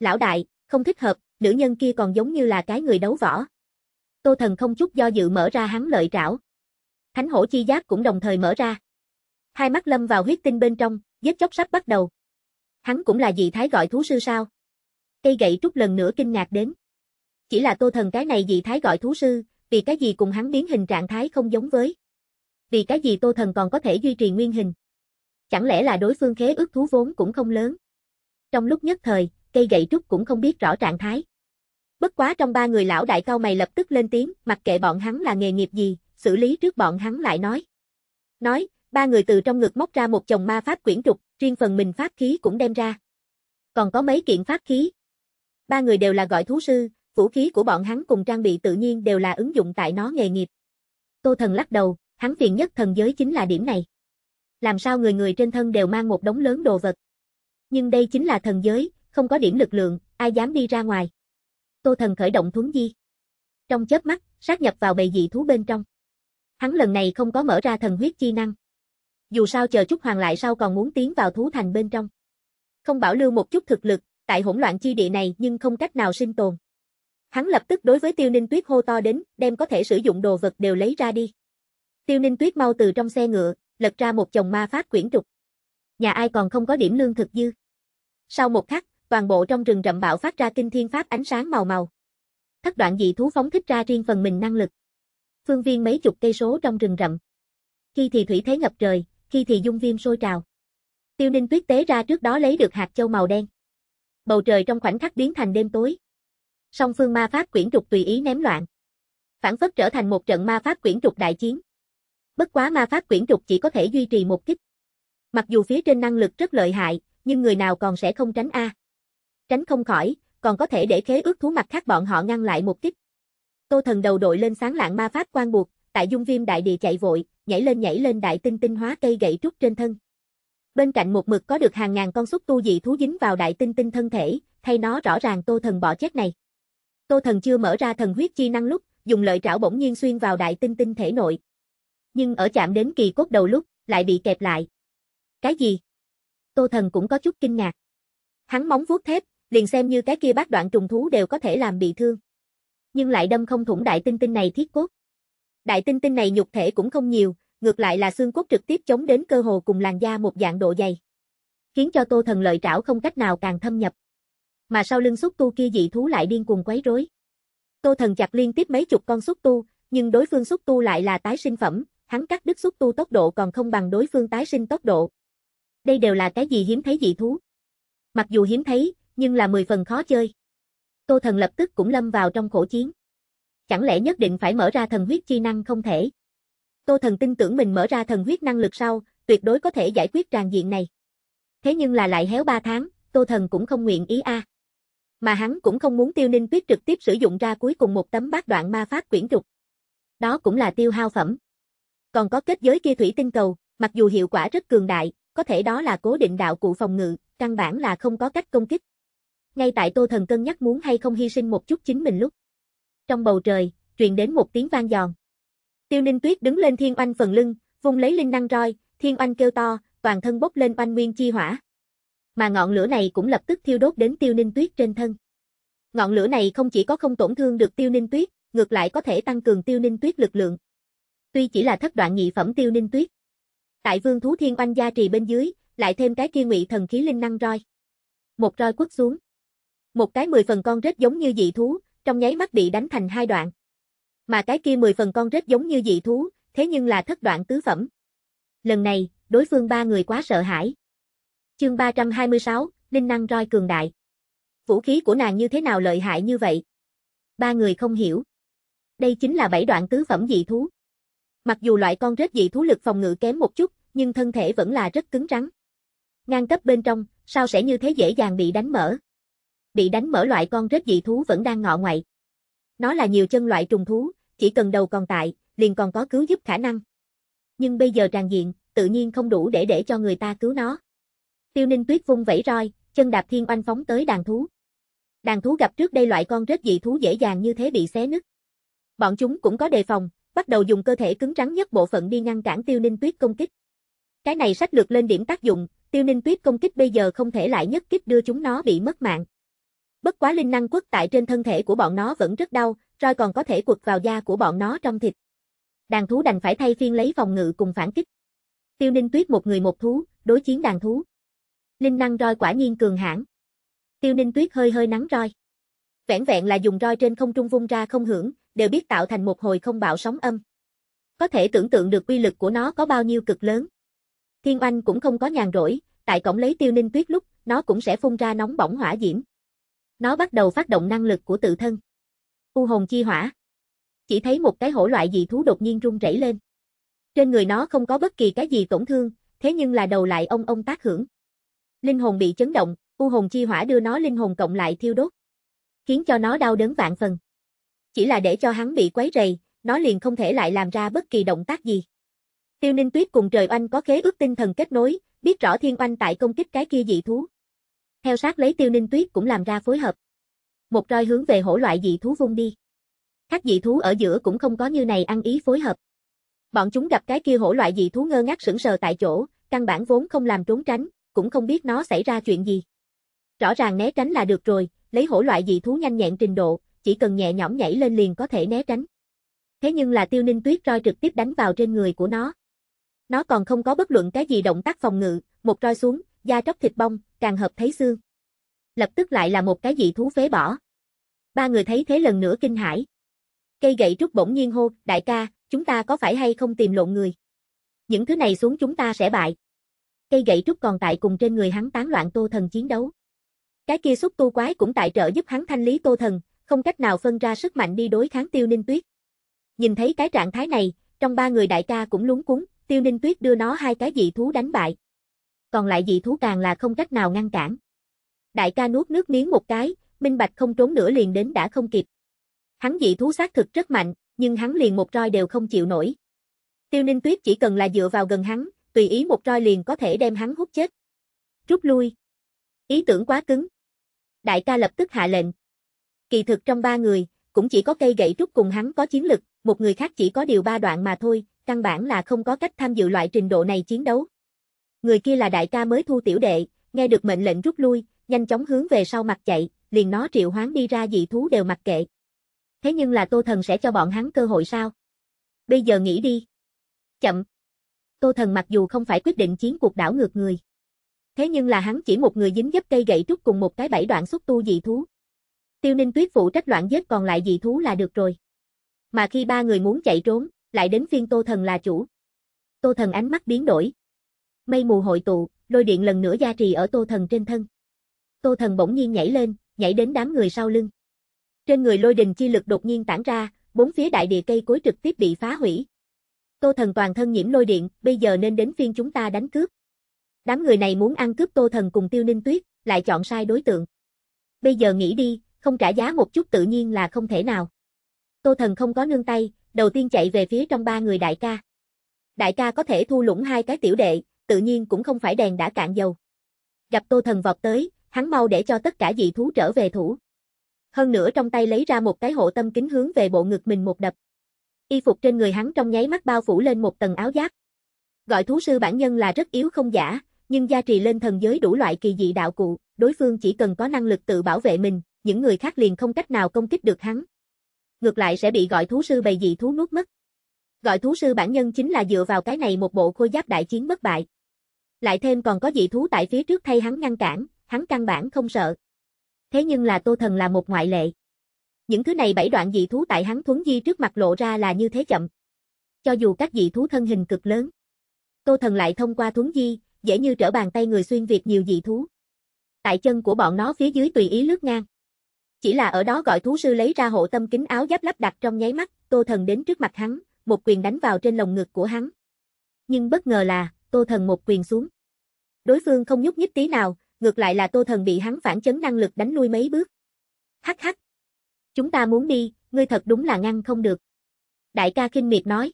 Lão đại, không thích hợp, nữ nhân kia còn giống như là cái người đấu võ. Tô Thần không chút do dự mở ra hắn lợi trảo. Thánh hổ chi giác cũng đồng thời mở ra. Hai mắt lâm vào huyết tinh bên trong, giết chóc sắp bắt đầu. Hắn cũng là dị thái gọi thú sư sao? Cây gậy trúc lần nữa kinh ngạc đến. Chỉ là Tô Thần cái này dị thái gọi thú sư, vì cái gì cùng hắn biến hình trạng thái không giống với. Vì cái gì Tô Thần còn có thể duy trì nguyên hình. Chẳng lẽ là đối phương khế ước thú vốn cũng không lớn. Trong lúc nhất thời, cây gậy trúc cũng không biết rõ trạng thái. Bất quá trong ba người lão đại cao mày lập tức lên tiếng, mặc kệ bọn hắn là nghề nghiệp gì, xử lý trước bọn hắn lại nói. Nói, ba người từ trong ngực móc ra một chồng ma pháp quyển trục, riêng phần mình pháp khí cũng đem ra. Còn có mấy kiện pháp khí. Ba người đều là gọi thú sư, Vũ khí của bọn hắn cùng trang bị tự nhiên đều là ứng dụng tại nó nghề nghiệp. Tô Thần lắc đầu, hắn phiền nhất thần giới chính là điểm này. Làm sao người người trên thân đều mang một đống lớn đồ vật. Nhưng đây chính là thần giới, không có điểm lực lượng, ai dám đi ra ngoài. Tô Thần khởi động thuấn di. Trong chớp mắt, sát nhập vào bầy dị thú bên trong. Hắn lần này không có mở ra thần huyết chi năng. Dù sao chờ chút hoàng lại sau còn muốn tiến vào thú thành bên trong. Không bảo lưu một chút thực lực, tại hỗn loạn chi địa này nhưng không cách nào sinh tồn. Hắn lập tức đối với Tiêu Ninh Tuyết hô to đến, đem có thể sử dụng đồ vật đều lấy ra đi. Tiêu Ninh Tuyết mau từ trong xe ngựa, lật ra một chồng ma pháp quyển trục. Nhà ai còn không có điểm lương thực dư. Sau một khắc, toàn bộ trong rừng rậm bạo phát ra kinh thiên pháp ánh sáng màu màu. Thất đoạn dị thú phóng thích ra riêng phần mình năng lực. Phương viên mấy chục cây số trong rừng rậm. Khi thì thủy thế ngập trời, khi thì dung viêm sôi trào. Tiêu Ninh Tuyết tế ra trước đó lấy được hạt châu màu đen. Bầu trời trong khoảnh khắc biến thành đêm tối song phương ma pháp quyển trục tùy ý ném loạn. Phản phất trở thành một trận ma pháp quyển trục đại chiến. Bất quá ma pháp quyển trục chỉ có thể duy trì một kích. Mặc dù phía trên năng lực rất lợi hại, nhưng người nào còn sẽ không tránh a? Tránh không khỏi, còn có thể để khế ước thú mặt khác bọn họ ngăn lại một kích. Tô thần đầu đội lên sáng lạng ma pháp quan buộc, tại dung viêm đại địa chạy vội, nhảy lên nhảy lên đại tinh tinh hóa cây gậy trúc trên thân. Bên cạnh một mực có được hàng ngàn con xúc tu dị thú dính vào đại tinh tinh thân thể, thay nó rõ ràng tô thần bỏ chết này. Tô Thần chưa mở ra thần huyết chi năng lúc, dùng lợi trảo bỗng nhiên xuyên vào đại tinh tinh thể nội. Nhưng ở chạm đến kỳ cốt đầu lúc, lại bị kẹp lại. Cái gì? Tô Thần cũng có chút kinh ngạc. Hắn móng vuốt thép, liền xem như cái kia bát đoạn trùng thú đều có thể làm bị thương. Nhưng lại đâm không thủng đại tinh tinh này thiết cốt. Đại tinh tinh này nhục thể cũng không nhiều, ngược lại là xương cốt trực tiếp chống đến cơ hồ cùng làn da một dạng độ dày. Khiến cho Tô Thần lợi trảo không cách nào càng thâm nhập mà sau lưng xúc tu kia dị thú lại điên cuồng quấy rối. Tô Thần chặt liên tiếp mấy chục con xúc tu, nhưng đối phương xúc tu lại là tái sinh phẩm, hắn cắt đứt xúc tu tốc độ còn không bằng đối phương tái sinh tốc độ. Đây đều là cái gì hiếm thấy dị thú. Mặc dù hiếm thấy, nhưng là mười phần khó chơi. Tô Thần lập tức cũng lâm vào trong khổ chiến. Chẳng lẽ nhất định phải mở ra thần huyết chi năng không thể? Tô Thần tin tưởng mình mở ra thần huyết năng lực sau, tuyệt đối có thể giải quyết tràn diện này. Thế nhưng là lại héo ba tháng, Tô Thần cũng không nguyện ý a. À mà hắn cũng không muốn tiêu ninh tuyết trực tiếp sử dụng ra cuối cùng một tấm bát đoạn ma pháp quyển trục. Đó cũng là tiêu hao phẩm. Còn có kết giới kia thủy tinh cầu, mặc dù hiệu quả rất cường đại, có thể đó là cố định đạo cụ phòng ngự, căn bản là không có cách công kích. Ngay tại Tô Thần cân nhắc muốn hay không hy sinh một chút chính mình lúc. Trong bầu trời, truyền đến một tiếng vang giòn. Tiêu Ninh Tuyết đứng lên thiên oanh phần lưng, vung lấy linh năng roi, thiên oanh kêu to, toàn thân bốc lên oanh nguyên chi hỏa mà ngọn lửa này cũng lập tức thiêu đốt đến tiêu ninh tuyết trên thân. Ngọn lửa này không chỉ có không tổn thương được tiêu ninh tuyết, ngược lại có thể tăng cường tiêu ninh tuyết lực lượng. Tuy chỉ là thất đoạn nhị phẩm tiêu ninh tuyết. Tại vương thú thiên oanh gia trì bên dưới, lại thêm cái kia ngụy thần khí linh năng roi. Một roi quất xuống. Một cái mười phần con rết giống như dị thú, trong nháy mắt bị đánh thành hai đoạn. Mà cái kia mười phần con rết giống như dị thú, thế nhưng là thất đoạn tứ phẩm. Lần này, đối phương ba người quá sợ hãi. Chương 326, Linh năng roi cường đại. Vũ khí của nàng như thế nào lợi hại như vậy? Ba người không hiểu. Đây chính là bảy đoạn tứ phẩm dị thú. Mặc dù loại con rết dị thú lực phòng ngự kém một chút, nhưng thân thể vẫn là rất cứng rắn. Ngang cấp bên trong, sao sẽ như thế dễ dàng bị đánh mở? Bị đánh mở loại con rết dị thú vẫn đang ngọ ngoại. Nó là nhiều chân loại trùng thú, chỉ cần đầu còn tại, liền còn có cứu giúp khả năng. Nhưng bây giờ tràn diện, tự nhiên không đủ để để cho người ta cứu nó. Tiêu Ninh Tuyết vung vẫy roi, chân đạp thiên oanh phóng tới đàn thú. Đàn thú gặp trước đây loại con rết dị thú dễ dàng như thế bị xé nứt. Bọn chúng cũng có đề phòng, bắt đầu dùng cơ thể cứng rắn nhất bộ phận đi ngăn cản Tiêu Ninh Tuyết công kích. Cái này sách lược lên điểm tác dụng, Tiêu Ninh Tuyết công kích bây giờ không thể lại nhất kích đưa chúng nó bị mất mạng. Bất quá linh năng quất tại trên thân thể của bọn nó vẫn rất đau, roi còn có thể quật vào da của bọn nó trong thịt. Đàn thú đành phải thay phiên lấy phòng ngự cùng phản kích. Tiêu Ninh Tuyết một người một thú, đối chiến đàn thú. Linh năng roi quả nhiên cường hãn. Tiêu Ninh Tuyết hơi hơi nắng roi. Vẹn vẹn là dùng roi trên không trung vung ra không hưởng, đều biết tạo thành một hồi không bạo sóng âm. Có thể tưởng tượng được quy lực của nó có bao nhiêu cực lớn. Thiên Oanh cũng không có nhàn rỗi, tại cổng lấy Tiêu Ninh Tuyết lúc, nó cũng sẽ phun ra nóng bỏng hỏa diễm. Nó bắt đầu phát động năng lực của tự thân. U hồn chi hỏa. Chỉ thấy một cái hổ loại dị thú đột nhiên rung rẩy lên. Trên người nó không có bất kỳ cái gì tổn thương, thế nhưng là đầu lại ông ông tác hưởng linh hồn bị chấn động, u hồn chi hỏa đưa nó linh hồn cộng lại thiêu đốt, khiến cho nó đau đớn vạn phần. Chỉ là để cho hắn bị quấy rầy, nó liền không thể lại làm ra bất kỳ động tác gì. Tiêu Ninh Tuyết cùng trời oanh có khế ước tinh thần kết nối, biết rõ thiên oanh tại công kích cái kia dị thú. Theo sát lấy Tiêu Ninh Tuyết cũng làm ra phối hợp. Một roi hướng về hổ loại dị thú vung đi. Các dị thú ở giữa cũng không có như này ăn ý phối hợp. Bọn chúng gặp cái kia hổ loại dị thú ngơ ngác sững sờ tại chỗ, căn bản vốn không làm trốn tránh, cũng không biết nó xảy ra chuyện gì. Rõ ràng né tránh là được rồi, lấy hổ loại dị thú nhanh nhẹn trình độ, chỉ cần nhẹ nhõm nhảy lên liền có thể né tránh. Thế nhưng là tiêu ninh tuyết roi trực tiếp đánh vào trên người của nó. Nó còn không có bất luận cái gì động tác phòng ngự, một roi xuống, da tróc thịt bong, càng hợp thấy xương. Lập tức lại là một cái dị thú phế bỏ. Ba người thấy thế lần nữa kinh hãi. Cây gậy trúc bỗng nhiên hô, đại ca, chúng ta có phải hay không tìm lộn người? Những thứ này xuống chúng ta sẽ bại cây gậy trúc còn tại cùng trên người hắn tán loạn Tô Thần chiến đấu. Cái kia xúc tu quái cũng tại trợ giúp hắn thanh lý Tô Thần, không cách nào phân ra sức mạnh đi đối kháng Tiêu Ninh Tuyết. Nhìn thấy cái trạng thái này, trong ba người đại ca cũng lúng cuốn, Tiêu Ninh Tuyết đưa nó hai cái dị thú đánh bại. Còn lại dị thú càng là không cách nào ngăn cản. Đại ca nuốt nước miếng một cái, minh bạch không trốn nữa liền đến đã không kịp. Hắn dị thú xác thực rất mạnh, nhưng hắn liền một roi đều không chịu nổi. Tiêu Ninh Tuyết chỉ cần là dựa vào gần hắn, tùy ý một roi liền có thể đem hắn hút chết. Rút lui. Ý tưởng quá cứng. Đại ca lập tức hạ lệnh. Kỳ thực trong ba người, cũng chỉ có cây gậy rút cùng hắn có chiến lực, một người khác chỉ có điều ba đoạn mà thôi, căn bản là không có cách tham dự loại trình độ này chiến đấu. Người kia là đại ca mới thu tiểu đệ, nghe được mệnh lệnh rút lui, nhanh chóng hướng về sau mặt chạy, liền nó triệu hoán đi ra dị thú đều mặc kệ. Thế nhưng là Tô Thần sẽ cho bọn hắn cơ hội sao? Bây giờ nghĩ đi. Chậm. Tô Thần mặc dù không phải quyết định chiến cuộc đảo ngược người. Thế nhưng là hắn chỉ một người dính dấp cây gậy trúc cùng một cái bảy đoạn xuất tu dị thú. Tiêu Ninh Tuyết phụ trách loạn giết còn lại dị thú là được rồi. Mà khi ba người muốn chạy trốn, lại đến phiên Tô Thần là chủ. Tô Thần ánh mắt biến đổi. Mây mù hội tụ, lôi điện lần nữa gia trì ở Tô Thần trên thân. Tô Thần bỗng nhiên nhảy lên, nhảy đến đám người sau lưng. Trên người lôi đình chi lực đột nhiên tản ra, bốn phía đại địa cây cối trực tiếp bị phá hủy. Tô Thần toàn thân nhiễm lôi điện, bây giờ nên đến phiên chúng ta đánh cướp. Đám người này muốn ăn cướp Tô Thần cùng Tiêu Ninh Tuyết, lại chọn sai đối tượng. Bây giờ nghĩ đi, không trả giá một chút tự nhiên là không thể nào. Tô Thần không có nương tay, đầu tiên chạy về phía trong ba người đại ca. Đại ca có thể thu lũng hai cái tiểu đệ, tự nhiên cũng không phải đèn đã cạn dầu. Gặp Tô Thần vọt tới, hắn mau để cho tất cả dị thú trở về thủ. Hơn nữa trong tay lấy ra một cái hộ tâm kính hướng về bộ ngực mình một đập y phục trên người hắn trong nháy mắt bao phủ lên một tầng áo giáp. Gọi thú sư bản nhân là rất yếu không giả, nhưng gia trì lên thần giới đủ loại kỳ dị đạo cụ, đối phương chỉ cần có năng lực tự bảo vệ mình, những người khác liền không cách nào công kích được hắn. Ngược lại sẽ bị gọi thú sư bầy dị thú nuốt mất. Gọi thú sư bản nhân chính là dựa vào cái này một bộ khôi giáp đại chiến bất bại. Lại thêm còn có dị thú tại phía trước thay hắn ngăn cản, hắn căn bản không sợ. Thế nhưng là Tô Thần là một ngoại lệ. Những thứ này bảy đoạn dị thú tại hắn thuấn di trước mặt lộ ra là như thế chậm. Cho dù các dị thú thân hình cực lớn, Tô Thần lại thông qua thuấn di, dễ như trở bàn tay người xuyên việt nhiều dị thú. Tại chân của bọn nó phía dưới tùy ý lướt ngang. Chỉ là ở đó gọi thú sư lấy ra hộ tâm kính áo giáp lắp đặt trong nháy mắt, Tô Thần đến trước mặt hắn, một quyền đánh vào trên lồng ngực của hắn. Nhưng bất ngờ là, Tô Thần một quyền xuống. Đối phương không nhúc nhích tí nào, ngược lại là Tô Thần bị hắn phản chấn năng lực đánh lui mấy bước. Hắc hắc, Chúng ta muốn đi, ngươi thật đúng là ngăn không được. Đại ca khinh miệt nói.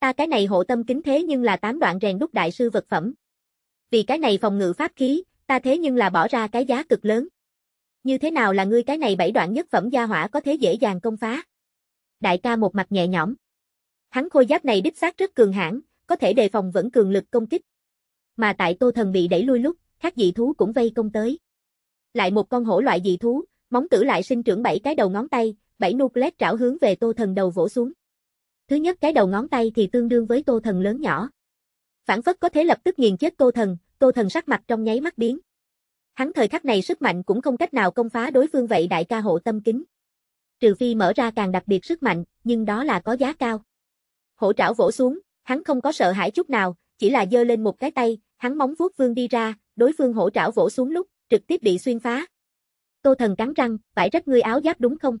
Ta cái này hộ tâm kính thế nhưng là tám đoạn rèn đúc đại sư vật phẩm. Vì cái này phòng ngự pháp khí, ta thế nhưng là bỏ ra cái giá cực lớn. Như thế nào là ngươi cái này bảy đoạn nhất phẩm gia hỏa có thế dễ dàng công phá? Đại ca một mặt nhẹ nhõm. Hắn khôi giáp này đích xác rất cường hãn, có thể đề phòng vẫn cường lực công kích. Mà tại Tô Thần bị đẩy lui lúc, các dị thú cũng vây công tới. Lại một con hổ loại dị thú, Móng tử lại sinh trưởng bảy cái đầu ngón tay, bảy nucleus trảo hướng về Tô Thần đầu vỗ xuống. Thứ nhất cái đầu ngón tay thì tương đương với Tô Thần lớn nhỏ. Phản phất có thể lập tức nghiền chết Tô Thần, Tô Thần sắc mặt trong nháy mắt biến. Hắn thời khắc này sức mạnh cũng không cách nào công phá đối phương vậy đại ca hộ tâm kính. Trừ phi mở ra càng đặc biệt sức mạnh, nhưng đó là có giá cao. Hổ trảo vỗ xuống, hắn không có sợ hãi chút nào, chỉ là giơ lên một cái tay, hắn móng vuốt vương đi ra, đối phương hổ trảo vỗ xuống lúc, trực tiếp bị xuyên phá, Tô thần cắn răng, phải rách ngươi áo giáp đúng không?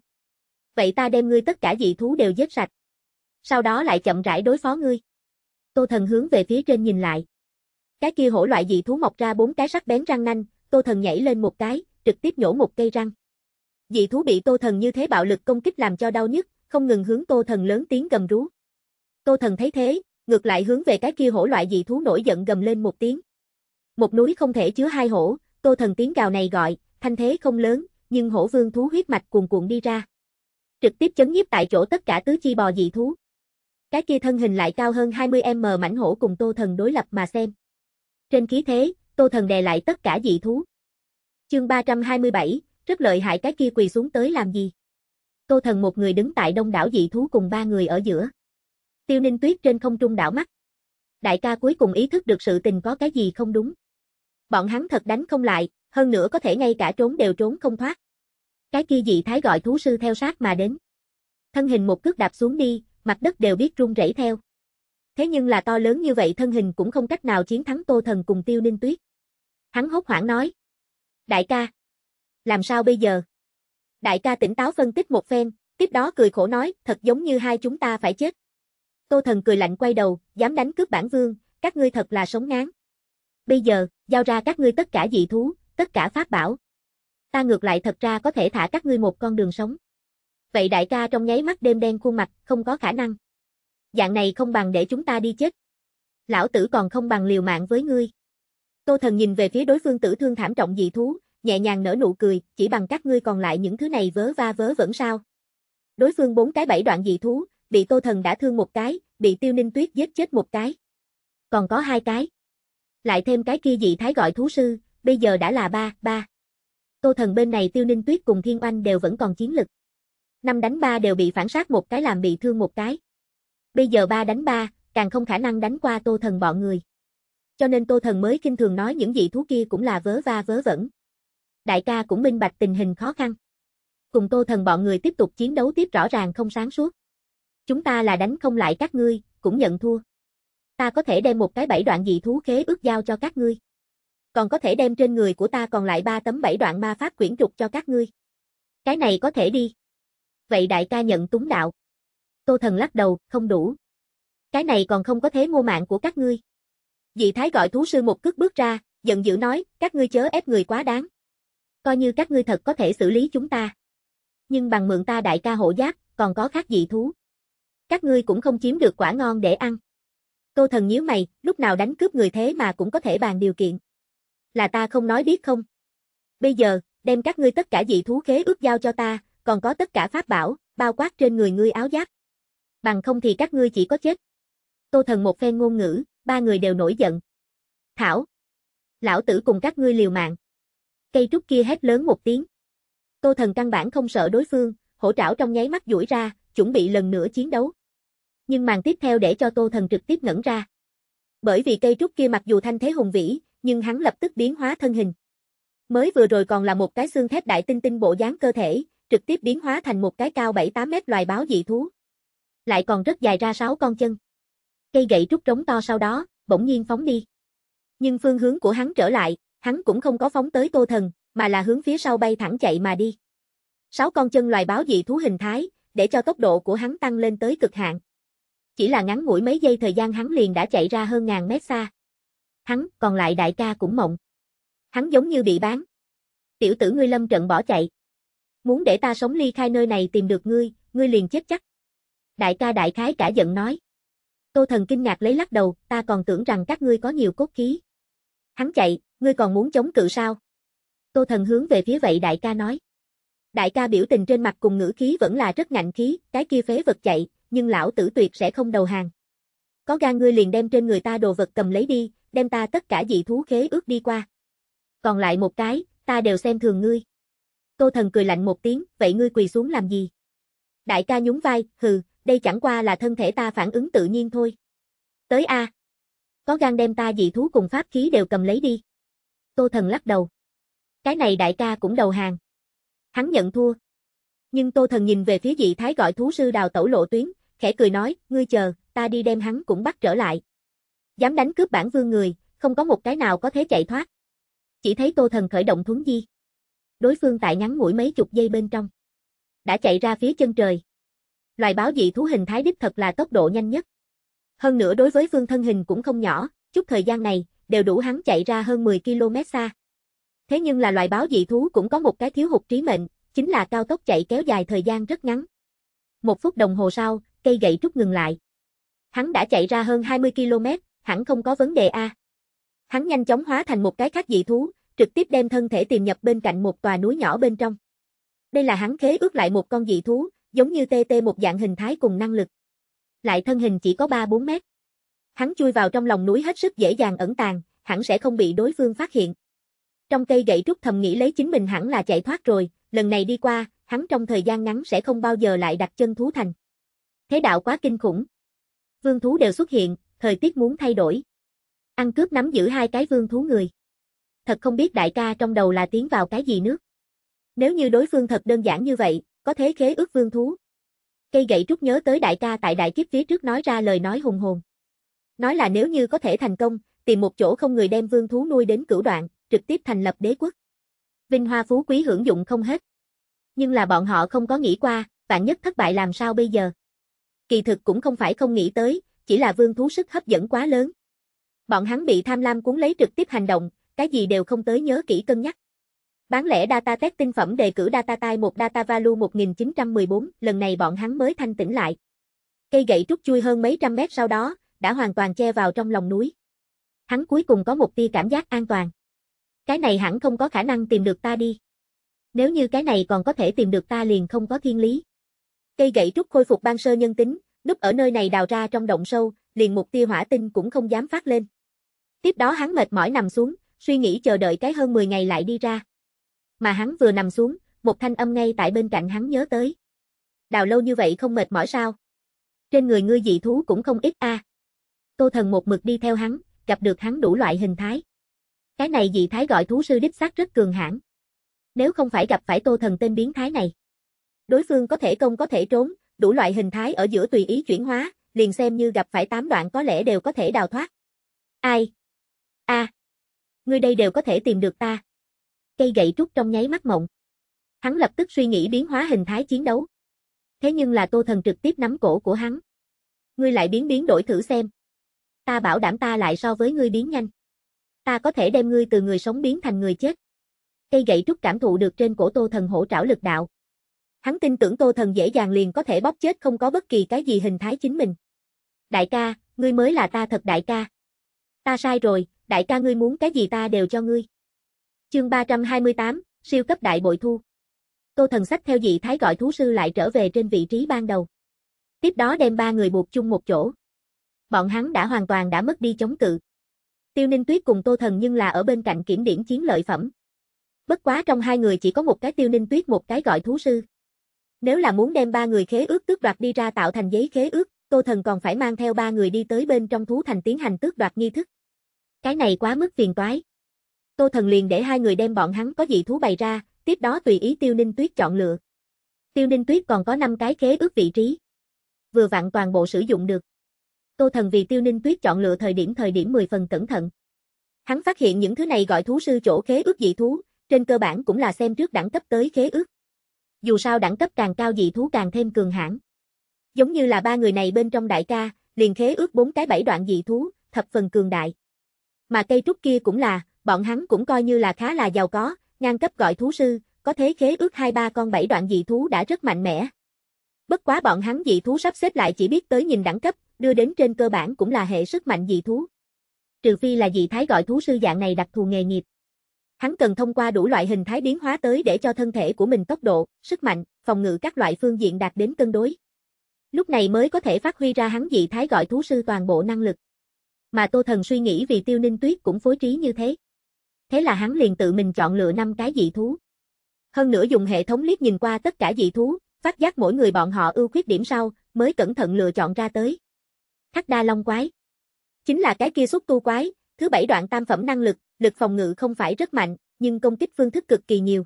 Vậy ta đem ngươi tất cả dị thú đều giết sạch. Sau đó lại chậm rãi đối phó ngươi. Tô thần hướng về phía trên nhìn lại. Cái kia hổ loại dị thú mọc ra bốn cái sắc bén răng nanh, tô thần nhảy lên một cái, trực tiếp nhổ một cây răng. Dị thú bị tô thần như thế bạo lực công kích làm cho đau nhức, không ngừng hướng tô thần lớn tiếng gầm rú. Tô thần thấy thế, ngược lại hướng về cái kia hổ loại dị thú nổi giận gầm lên một tiếng. Một núi không thể chứa hai hổ, tô thần tiếng gào này gọi, thanh thế không lớn, nhưng hổ vương thú huyết mạch cuồn cuộn đi ra. Trực tiếp chấn nhiếp tại chỗ tất cả tứ chi bò dị thú. Cái kia thân hình lại cao hơn 20m mảnh hổ cùng Tô Thần đối lập mà xem. Trên khí thế, Tô Thần đè lại tất cả dị thú. Chương 327, rất lợi hại cái kia quỳ xuống tới làm gì? Tô Thần một người đứng tại đông đảo dị thú cùng ba người ở giữa. Tiêu Ninh Tuyết trên không trung đảo mắt. Đại ca cuối cùng ý thức được sự tình có cái gì không đúng. Bọn hắn thật đánh không lại, hơn nữa có thể ngay cả trốn đều trốn không thoát. Cái kia dị thái gọi thú sư theo sát mà đến. Thân hình một cước đạp xuống đi, mặt đất đều biết rung rẩy theo. Thế nhưng là to lớn như vậy thân hình cũng không cách nào chiến thắng Tô Thần cùng Tiêu Ninh Tuyết. Hắn hốt hoảng nói. Đại ca. Làm sao bây giờ? Đại ca tỉnh táo phân tích một phen, tiếp đó cười khổ nói, thật giống như hai chúng ta phải chết. Tô Thần cười lạnh quay đầu, dám đánh cướp bản vương, các ngươi thật là sống ngán. Bây giờ, giao ra các ngươi tất cả dị thú, tất cả phát bảo. Ta ngược lại thật ra có thể thả các ngươi một con đường sống. Vậy đại ca trong nháy mắt đêm đen khuôn mặt, không có khả năng. Dạng này không bằng để chúng ta đi chết. Lão tử còn không bằng liều mạng với ngươi. Tô thần nhìn về phía đối phương tử thương thảm trọng dị thú, nhẹ nhàng nở nụ cười, chỉ bằng các ngươi còn lại những thứ này vớ va vớ vẫn sao. Đối phương bốn cái bảy đoạn dị thú, bị tô thần đã thương một cái, bị tiêu ninh tuyết giết chết một cái. Còn có hai cái. Lại thêm cái kia dị thái gọi thú sư, bây giờ đã là 3-3. Tô thần bên này Tiêu Ninh Tuyết cùng Thiên Oanh đều vẫn còn chiến lực. Năm đánh ba đều bị phản sát một cái làm bị thương một cái. Bây giờ ba đánh ba, càng không khả năng đánh qua Tô thần bọn người. Cho nên Tô thần mới kinh thường nói những dị thú kia cũng là vớ va vớ vẩn. Đại ca cũng minh bạch tình hình khó khăn. Cùng Tô thần bọn người tiếp tục chiến đấu tiếp rõ ràng không sáng suốt. Chúng ta là đánh không lại các ngươi, cũng nhận thua. Ta có thể đem một cái bảy đoạn dị thú khế ước giao cho các ngươi còn có thể đem trên người của ta còn lại ba tấm bảy đoạn ma pháp quyển trục cho các ngươi. Cái này có thể đi. Vậy đại ca nhận túng đạo. Tô thần lắc đầu, không đủ. Cái này còn không có thế mua mạng của các ngươi. Dị thái gọi thú sư một cước bước ra, giận dữ nói, các ngươi chớ ép người quá đáng. Coi như các ngươi thật có thể xử lý chúng ta. Nhưng bằng mượn ta đại ca hộ giáp, còn có khác dị thú. Các ngươi cũng không chiếm được quả ngon để ăn. Tô thần nhíu mày, lúc nào đánh cướp người thế mà cũng có thể bàn điều kiện là ta không nói biết không? Bây giờ, đem các ngươi tất cả dị thú khế ước giao cho ta, còn có tất cả pháp bảo, bao quát trên người ngươi áo giáp. Bằng không thì các ngươi chỉ có chết. Tô thần một phen ngôn ngữ, ba người đều nổi giận. Thảo! Lão tử cùng các ngươi liều mạng. Cây trúc kia hét lớn một tiếng. Tô thần căn bản không sợ đối phương, hổ trảo trong nháy mắt duỗi ra, chuẩn bị lần nữa chiến đấu. Nhưng màn tiếp theo để cho Tô Thần trực tiếp ngẩn ra. Bởi vì cây trúc kia mặc dù thanh thế hùng vĩ, nhưng hắn lập tức biến hóa thân hình. Mới vừa rồi còn là một cái xương thép đại tinh tinh bộ dáng cơ thể, trực tiếp biến hóa thành một cái cao 7-8 mét loài báo dị thú. Lại còn rất dài ra 6 con chân. Cây gậy trúc trống to sau đó, bỗng nhiên phóng đi. Nhưng phương hướng của hắn trở lại, hắn cũng không có phóng tới Tô Thần, mà là hướng phía sau bay thẳng chạy mà đi. Sáu con chân loài báo dị thú hình thái, để cho tốc độ của hắn tăng lên tới cực hạn. Chỉ là ngắn ngủi mấy giây thời gian hắn liền đã chạy ra hơn ngàn mét xa hắn, còn lại đại ca cũng mộng. Hắn giống như bị bán. Tiểu tử ngươi lâm trận bỏ chạy. Muốn để ta sống ly khai nơi này tìm được ngươi, ngươi liền chết chắc. Đại ca đại khái cả giận nói. Tô thần kinh ngạc lấy lắc đầu, ta còn tưởng rằng các ngươi có nhiều cốt khí. Hắn chạy, ngươi còn muốn chống cự sao? Tô thần hướng về phía vậy đại ca nói. Đại ca biểu tình trên mặt cùng ngữ khí vẫn là rất ngạnh khí, cái kia phế vật chạy, nhưng lão tử tuyệt sẽ không đầu hàng. Có gan ngươi liền đem trên người ta đồ vật cầm lấy đi, đem ta tất cả dị thú khế ước đi qua. Còn lại một cái, ta đều xem thường ngươi. Tô thần cười lạnh một tiếng, vậy ngươi quỳ xuống làm gì? Đại ca nhún vai, hừ, đây chẳng qua là thân thể ta phản ứng tự nhiên thôi. Tới A. Có gan đem ta dị thú cùng pháp khí đều cầm lấy đi. Tô thần lắc đầu. Cái này đại ca cũng đầu hàng. Hắn nhận thua. Nhưng tô thần nhìn về phía dị thái gọi thú sư đào tẩu lộ tuyến, khẽ cười nói, ngươi chờ, ta đi đem hắn cũng bắt trở lại dám đánh cướp bản vương người, không có một cái nào có thể chạy thoát. Chỉ thấy Tô Thần khởi động thuấn di. Đối phương tại ngắn ngủi mấy chục giây bên trong. Đã chạy ra phía chân trời. Loài báo dị thú hình thái đích thật là tốc độ nhanh nhất. Hơn nữa đối với phương thân hình cũng không nhỏ, chút thời gian này, đều đủ hắn chạy ra hơn 10 km xa. Thế nhưng là loài báo dị thú cũng có một cái thiếu hụt trí mệnh, chính là cao tốc chạy kéo dài thời gian rất ngắn. Một phút đồng hồ sau, cây gậy trúc ngừng lại. Hắn đã chạy ra hơn 20 km, hẳn không có vấn đề a. Hắn nhanh chóng hóa thành một cái khác dị thú, trực tiếp đem thân thể tìm nhập bên cạnh một tòa núi nhỏ bên trong. Đây là hắn khế ước lại một con dị thú, giống như TT một dạng hình thái cùng năng lực. Lại thân hình chỉ có 3-4 mét. Hắn chui vào trong lòng núi hết sức dễ dàng ẩn tàng, hẳn sẽ không bị đối phương phát hiện. Trong cây gậy trúc thầm nghĩ lấy chính mình hẳn là chạy thoát rồi, lần này đi qua, hắn trong thời gian ngắn sẽ không bao giờ lại đặt chân thú thành. Thế đạo quá kinh khủng. Vương thú đều xuất hiện, thời tiết muốn thay đổi. Ăn cướp nắm giữ hai cái vương thú người. Thật không biết đại ca trong đầu là tiến vào cái gì nước. Nếu như đối phương thật đơn giản như vậy, có thế khế ước vương thú. Cây gậy trúc nhớ tới đại ca tại đại kiếp phía trước nói ra lời nói hùng hồn. Nói là nếu như có thể thành công, tìm một chỗ không người đem vương thú nuôi đến cửu đoạn, trực tiếp thành lập đế quốc. Vinh hoa phú quý hưởng dụng không hết. Nhưng là bọn họ không có nghĩ qua, vạn nhất thất bại làm sao bây giờ. Kỳ thực cũng không phải không nghĩ tới, chỉ là vương thú sức hấp dẫn quá lớn. Bọn hắn bị tham lam cuốn lấy trực tiếp hành động, cái gì đều không tới nhớ kỹ cân nhắc. Bán lẻ data test tinh phẩm đề cử data tai một data value 1914, lần này bọn hắn mới thanh tỉnh lại. Cây gậy trúc chui hơn mấy trăm mét sau đó, đã hoàn toàn che vào trong lòng núi. Hắn cuối cùng có một tia cảm giác an toàn. Cái này hẳn không có khả năng tìm được ta đi. Nếu như cái này còn có thể tìm được ta liền không có thiên lý. Cây gậy trúc khôi phục ban sơ nhân tính, núp ở nơi này đào ra trong động sâu, liền một tia hỏa tinh cũng không dám phát lên. Tiếp đó hắn mệt mỏi nằm xuống, suy nghĩ chờ đợi cái hơn 10 ngày lại đi ra. Mà hắn vừa nằm xuống, một thanh âm ngay tại bên cạnh hắn nhớ tới. Đào lâu như vậy không mệt mỏi sao? Trên người ngươi dị thú cũng không ít a. À. Tô thần một mực đi theo hắn, gặp được hắn đủ loại hình thái. Cái này dị thái gọi thú sư đích xác rất cường hãn. Nếu không phải gặp phải tô thần tên biến thái này, đối phương có thể công có thể trốn, đủ loại hình thái ở giữa tùy ý chuyển hóa, liền xem như gặp phải tám đoạn có lẽ đều có thể đào thoát. Ai? A. Ngươi đây đều có thể tìm được ta. Cây gậy trúc trong nháy mắt mộng. Hắn lập tức suy nghĩ biến hóa hình thái chiến đấu. Thế nhưng là Tô Thần trực tiếp nắm cổ của hắn. Ngươi lại biến biến đổi thử xem. Ta bảo đảm ta lại so với ngươi biến nhanh. Ta có thể đem ngươi từ người sống biến thành người chết. Cây gậy trúc cảm thụ được trên cổ Tô Thần hỗ trảo lực đạo hắn tin tưởng Tô Thần dễ dàng liền có thể bóp chết không có bất kỳ cái gì hình thái chính mình. Đại ca, ngươi mới là ta thật đại ca. Ta sai rồi, đại ca ngươi muốn cái gì ta đều cho ngươi. Chương 328, siêu cấp đại bội thu. Tô Thần sách theo dị thái gọi thú sư lại trở về trên vị trí ban đầu. Tiếp đó đem ba người buộc chung một chỗ. Bọn hắn đã hoàn toàn đã mất đi chống cự. Tiêu Ninh Tuyết cùng Tô Thần nhưng là ở bên cạnh kiểm điểm chiến lợi phẩm. Bất quá trong hai người chỉ có một cái Tiêu Ninh Tuyết một cái gọi thú sư. Nếu là muốn đem ba người khế ước tước đoạt đi ra tạo thành giấy khế ước, Tô Thần còn phải mang theo ba người đi tới bên trong thú thành tiến hành tước đoạt nghi thức. Cái này quá mức phiền toái. Tô Thần liền để hai người đem bọn hắn có dị thú bày ra, tiếp đó tùy ý Tiêu Ninh Tuyết chọn lựa. Tiêu Ninh Tuyết còn có 5 cái khế ước vị trí. Vừa vặn toàn bộ sử dụng được. Tô Thần vì Tiêu Ninh Tuyết chọn lựa thời điểm thời điểm 10 phần cẩn thận. Hắn phát hiện những thứ này gọi thú sư chỗ khế ước dị thú, trên cơ bản cũng là xem trước đẳng cấp tới khế ước dù sao đẳng cấp càng cao dị thú càng thêm cường hãn. Giống như là ba người này bên trong đại ca, liền khế ước bốn cái bảy đoạn dị thú, thập phần cường đại. Mà cây trúc kia cũng là, bọn hắn cũng coi như là khá là giàu có, ngang cấp gọi thú sư, có thế khế ước hai ba con bảy đoạn dị thú đã rất mạnh mẽ. Bất quá bọn hắn dị thú sắp xếp lại chỉ biết tới nhìn đẳng cấp, đưa đến trên cơ bản cũng là hệ sức mạnh dị thú. Trừ phi là dị thái gọi thú sư dạng này đặc thù nghề nghiệp. Hắn cần thông qua đủ loại hình thái biến hóa tới để cho thân thể của mình tốc độ, sức mạnh, phòng ngự các loại phương diện đạt đến cân đối. Lúc này mới có thể phát huy ra hắn dị thái gọi thú sư toàn bộ năng lực. Mà Tô Thần suy nghĩ vì Tiêu Ninh Tuyết cũng phối trí như thế. Thế là hắn liền tự mình chọn lựa năm cái dị thú. Hơn nữa dùng hệ thống liếc nhìn qua tất cả dị thú, phát giác mỗi người bọn họ ưu khuyết điểm sau, mới cẩn thận lựa chọn ra tới. Thác đa long quái. Chính là cái kia xúc tu quái, Thứ bảy đoạn tam phẩm năng lực, lực phòng ngự không phải rất mạnh, nhưng công kích phương thức cực kỳ nhiều.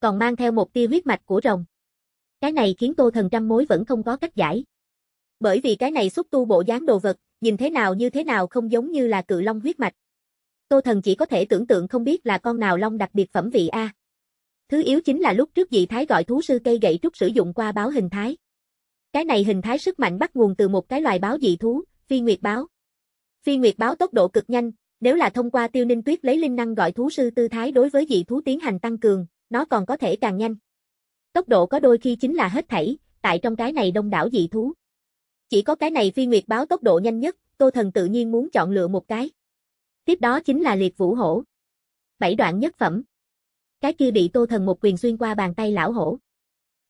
Còn mang theo một tia huyết mạch của rồng. Cái này khiến Tô Thần trăm mối vẫn không có cách giải. Bởi vì cái này xúc tu bộ dáng đồ vật, nhìn thế nào như thế nào không giống như là cự long huyết mạch. Tô Thần chỉ có thể tưởng tượng không biết là con nào long đặc biệt phẩm vị a. Thứ yếu chính là lúc trước dị thái gọi thú sư cây gậy trúc sử dụng qua báo hình thái. Cái này hình thái sức mạnh bắt nguồn từ một cái loài báo dị thú, phi nguyệt báo. Phi Nguyệt báo tốc độ cực nhanh, nếu là thông qua tiêu ninh tuyết lấy linh năng gọi thú sư tư thái đối với dị thú tiến hành tăng cường, nó còn có thể càng nhanh. Tốc độ có đôi khi chính là hết thảy, tại trong cái này đông đảo dị thú. Chỉ có cái này phi nguyệt báo tốc độ nhanh nhất, Tô Thần tự nhiên muốn chọn lựa một cái. Tiếp đó chính là liệt vũ hổ. Bảy đoạn nhất phẩm. Cái kia bị Tô Thần một quyền xuyên qua bàn tay lão hổ.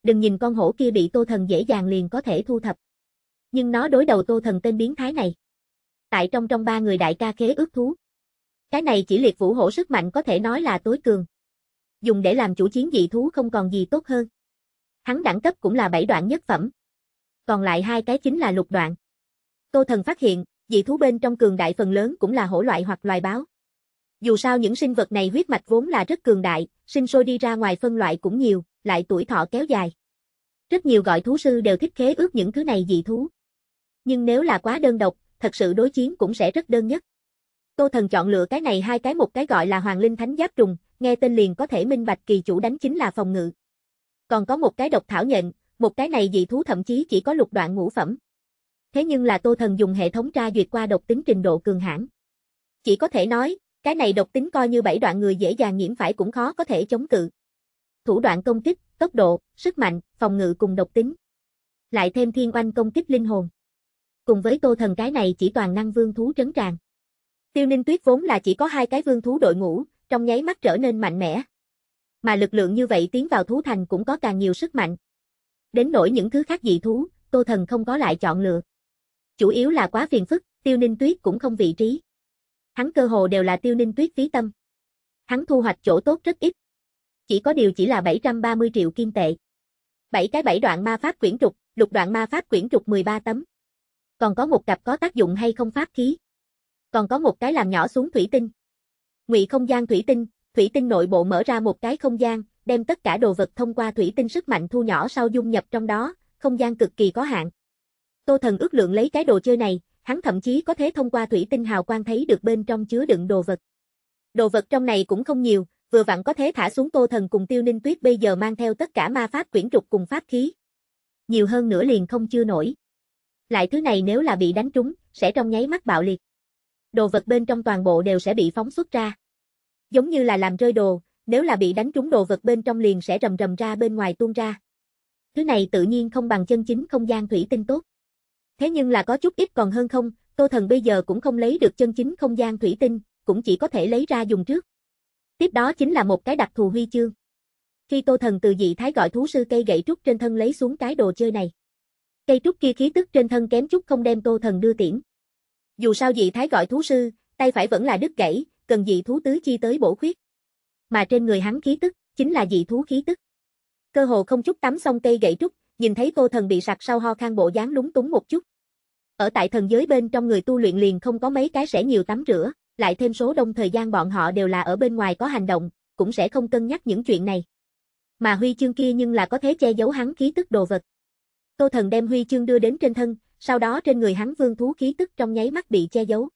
Đừng nhìn con hổ kia bị Tô Thần dễ dàng liền có thể thu thập. Nhưng nó đối đầu Tô Thần tên biến thái này tại trong trong ba người đại ca khế ước thú. Cái này chỉ liệt vũ hổ sức mạnh có thể nói là tối cường. Dùng để làm chủ chiến dị thú không còn gì tốt hơn. Hắn đẳng cấp cũng là bảy đoạn nhất phẩm. Còn lại hai cái chính là lục đoạn. Tô thần phát hiện, dị thú bên trong cường đại phần lớn cũng là hổ loại hoặc loài báo. Dù sao những sinh vật này huyết mạch vốn là rất cường đại, sinh sôi đi ra ngoài phân loại cũng nhiều, lại tuổi thọ kéo dài. Rất nhiều gọi thú sư đều thích khế ước những thứ này dị thú. Nhưng nếu là quá đơn độc, thật sự đối chiến cũng sẽ rất đơn nhất. Tô Thần chọn lựa cái này hai cái một cái gọi là Hoàng Linh Thánh Giáp Trùng, nghe tên liền có thể minh bạch kỳ chủ đánh chính là phòng ngự. Còn có một cái độc thảo nhện, một cái này dị thú thậm chí chỉ có lục đoạn ngũ phẩm. Thế nhưng là Tô Thần dùng hệ thống tra duyệt qua độc tính trình độ cường hãn. Chỉ có thể nói, cái này độc tính coi như bảy đoạn người dễ dàng nhiễm phải cũng khó có thể chống cự. Thủ đoạn công kích, tốc độ, sức mạnh, phòng ngự cùng độc tính. Lại thêm thiên oanh công kích linh hồn cùng với Tô Thần cái này chỉ toàn năng vương thú trấn tràn. Tiêu Ninh Tuyết vốn là chỉ có hai cái vương thú đội ngũ, trong nháy mắt trở nên mạnh mẽ. Mà lực lượng như vậy tiến vào thú thành cũng có càng nhiều sức mạnh. Đến nỗi những thứ khác dị thú, Tô Thần không có lại chọn lựa. Chủ yếu là quá phiền phức, Tiêu Ninh Tuyết cũng không vị trí. Hắn cơ hồ đều là Tiêu Ninh Tuyết phí tâm. Hắn thu hoạch chỗ tốt rất ít. Chỉ có điều chỉ là 730 triệu kim tệ. 7 cái 7 đoạn ma pháp quyển trục, lục đoạn ma pháp quyển trục 13 tấm. Còn có một cặp có tác dụng hay không pháp khí. Còn có một cái làm nhỏ xuống thủy tinh. Ngụy không gian thủy tinh, thủy tinh nội bộ mở ra một cái không gian, đem tất cả đồ vật thông qua thủy tinh sức mạnh thu nhỏ sau dung nhập trong đó, không gian cực kỳ có hạn. Tô Thần ước lượng lấy cái đồ chơi này, hắn thậm chí có thể thông qua thủy tinh hào quang thấy được bên trong chứa đựng đồ vật. Đồ vật trong này cũng không nhiều, vừa vặn có thể thả xuống Tô Thần cùng Tiêu Ninh Tuyết bây giờ mang theo tất cả ma pháp quyển trục cùng pháp khí. Nhiều hơn nữa liền không chưa nổi. Lại thứ này nếu là bị đánh trúng, sẽ trong nháy mắt bạo liệt. Đồ vật bên trong toàn bộ đều sẽ bị phóng xuất ra. Giống như là làm rơi đồ, nếu là bị đánh trúng đồ vật bên trong liền sẽ rầm rầm ra bên ngoài tuôn ra. Thứ này tự nhiên không bằng chân chính không gian thủy tinh tốt. Thế nhưng là có chút ít còn hơn không, Tô Thần bây giờ cũng không lấy được chân chính không gian thủy tinh, cũng chỉ có thể lấy ra dùng trước. Tiếp đó chính là một cái đặc thù huy chương. Khi Tô Thần từ dị thái gọi thú sư cây gậy trúc trên thân lấy xuống cái đồ chơi này. Cây trúc kia khí tức trên thân kém chút không đem Tô Thần đưa tiễn. Dù sao dị thái gọi thú sư, tay phải vẫn là đứt gãy, cần dị thú tứ chi tới bổ khuyết. Mà trên người hắn khí tức, chính là dị thú khí tức. Cơ hồ không chút tắm xong cây gãy trúc, nhìn thấy Tô Thần bị sặc sau ho khang bộ dáng lúng túng một chút. Ở tại thần giới bên trong người tu luyện liền không có mấy cái sẽ nhiều tắm rửa, lại thêm số đông thời gian bọn họ đều là ở bên ngoài có hành động, cũng sẽ không cân nhắc những chuyện này. Mà huy chương kia nhưng là có thế che giấu hắn khí tức đồ vật. Tô Thần đem huy chương đưa đến trên thân, sau đó trên người hắn vương thú khí tức trong nháy mắt bị che giấu.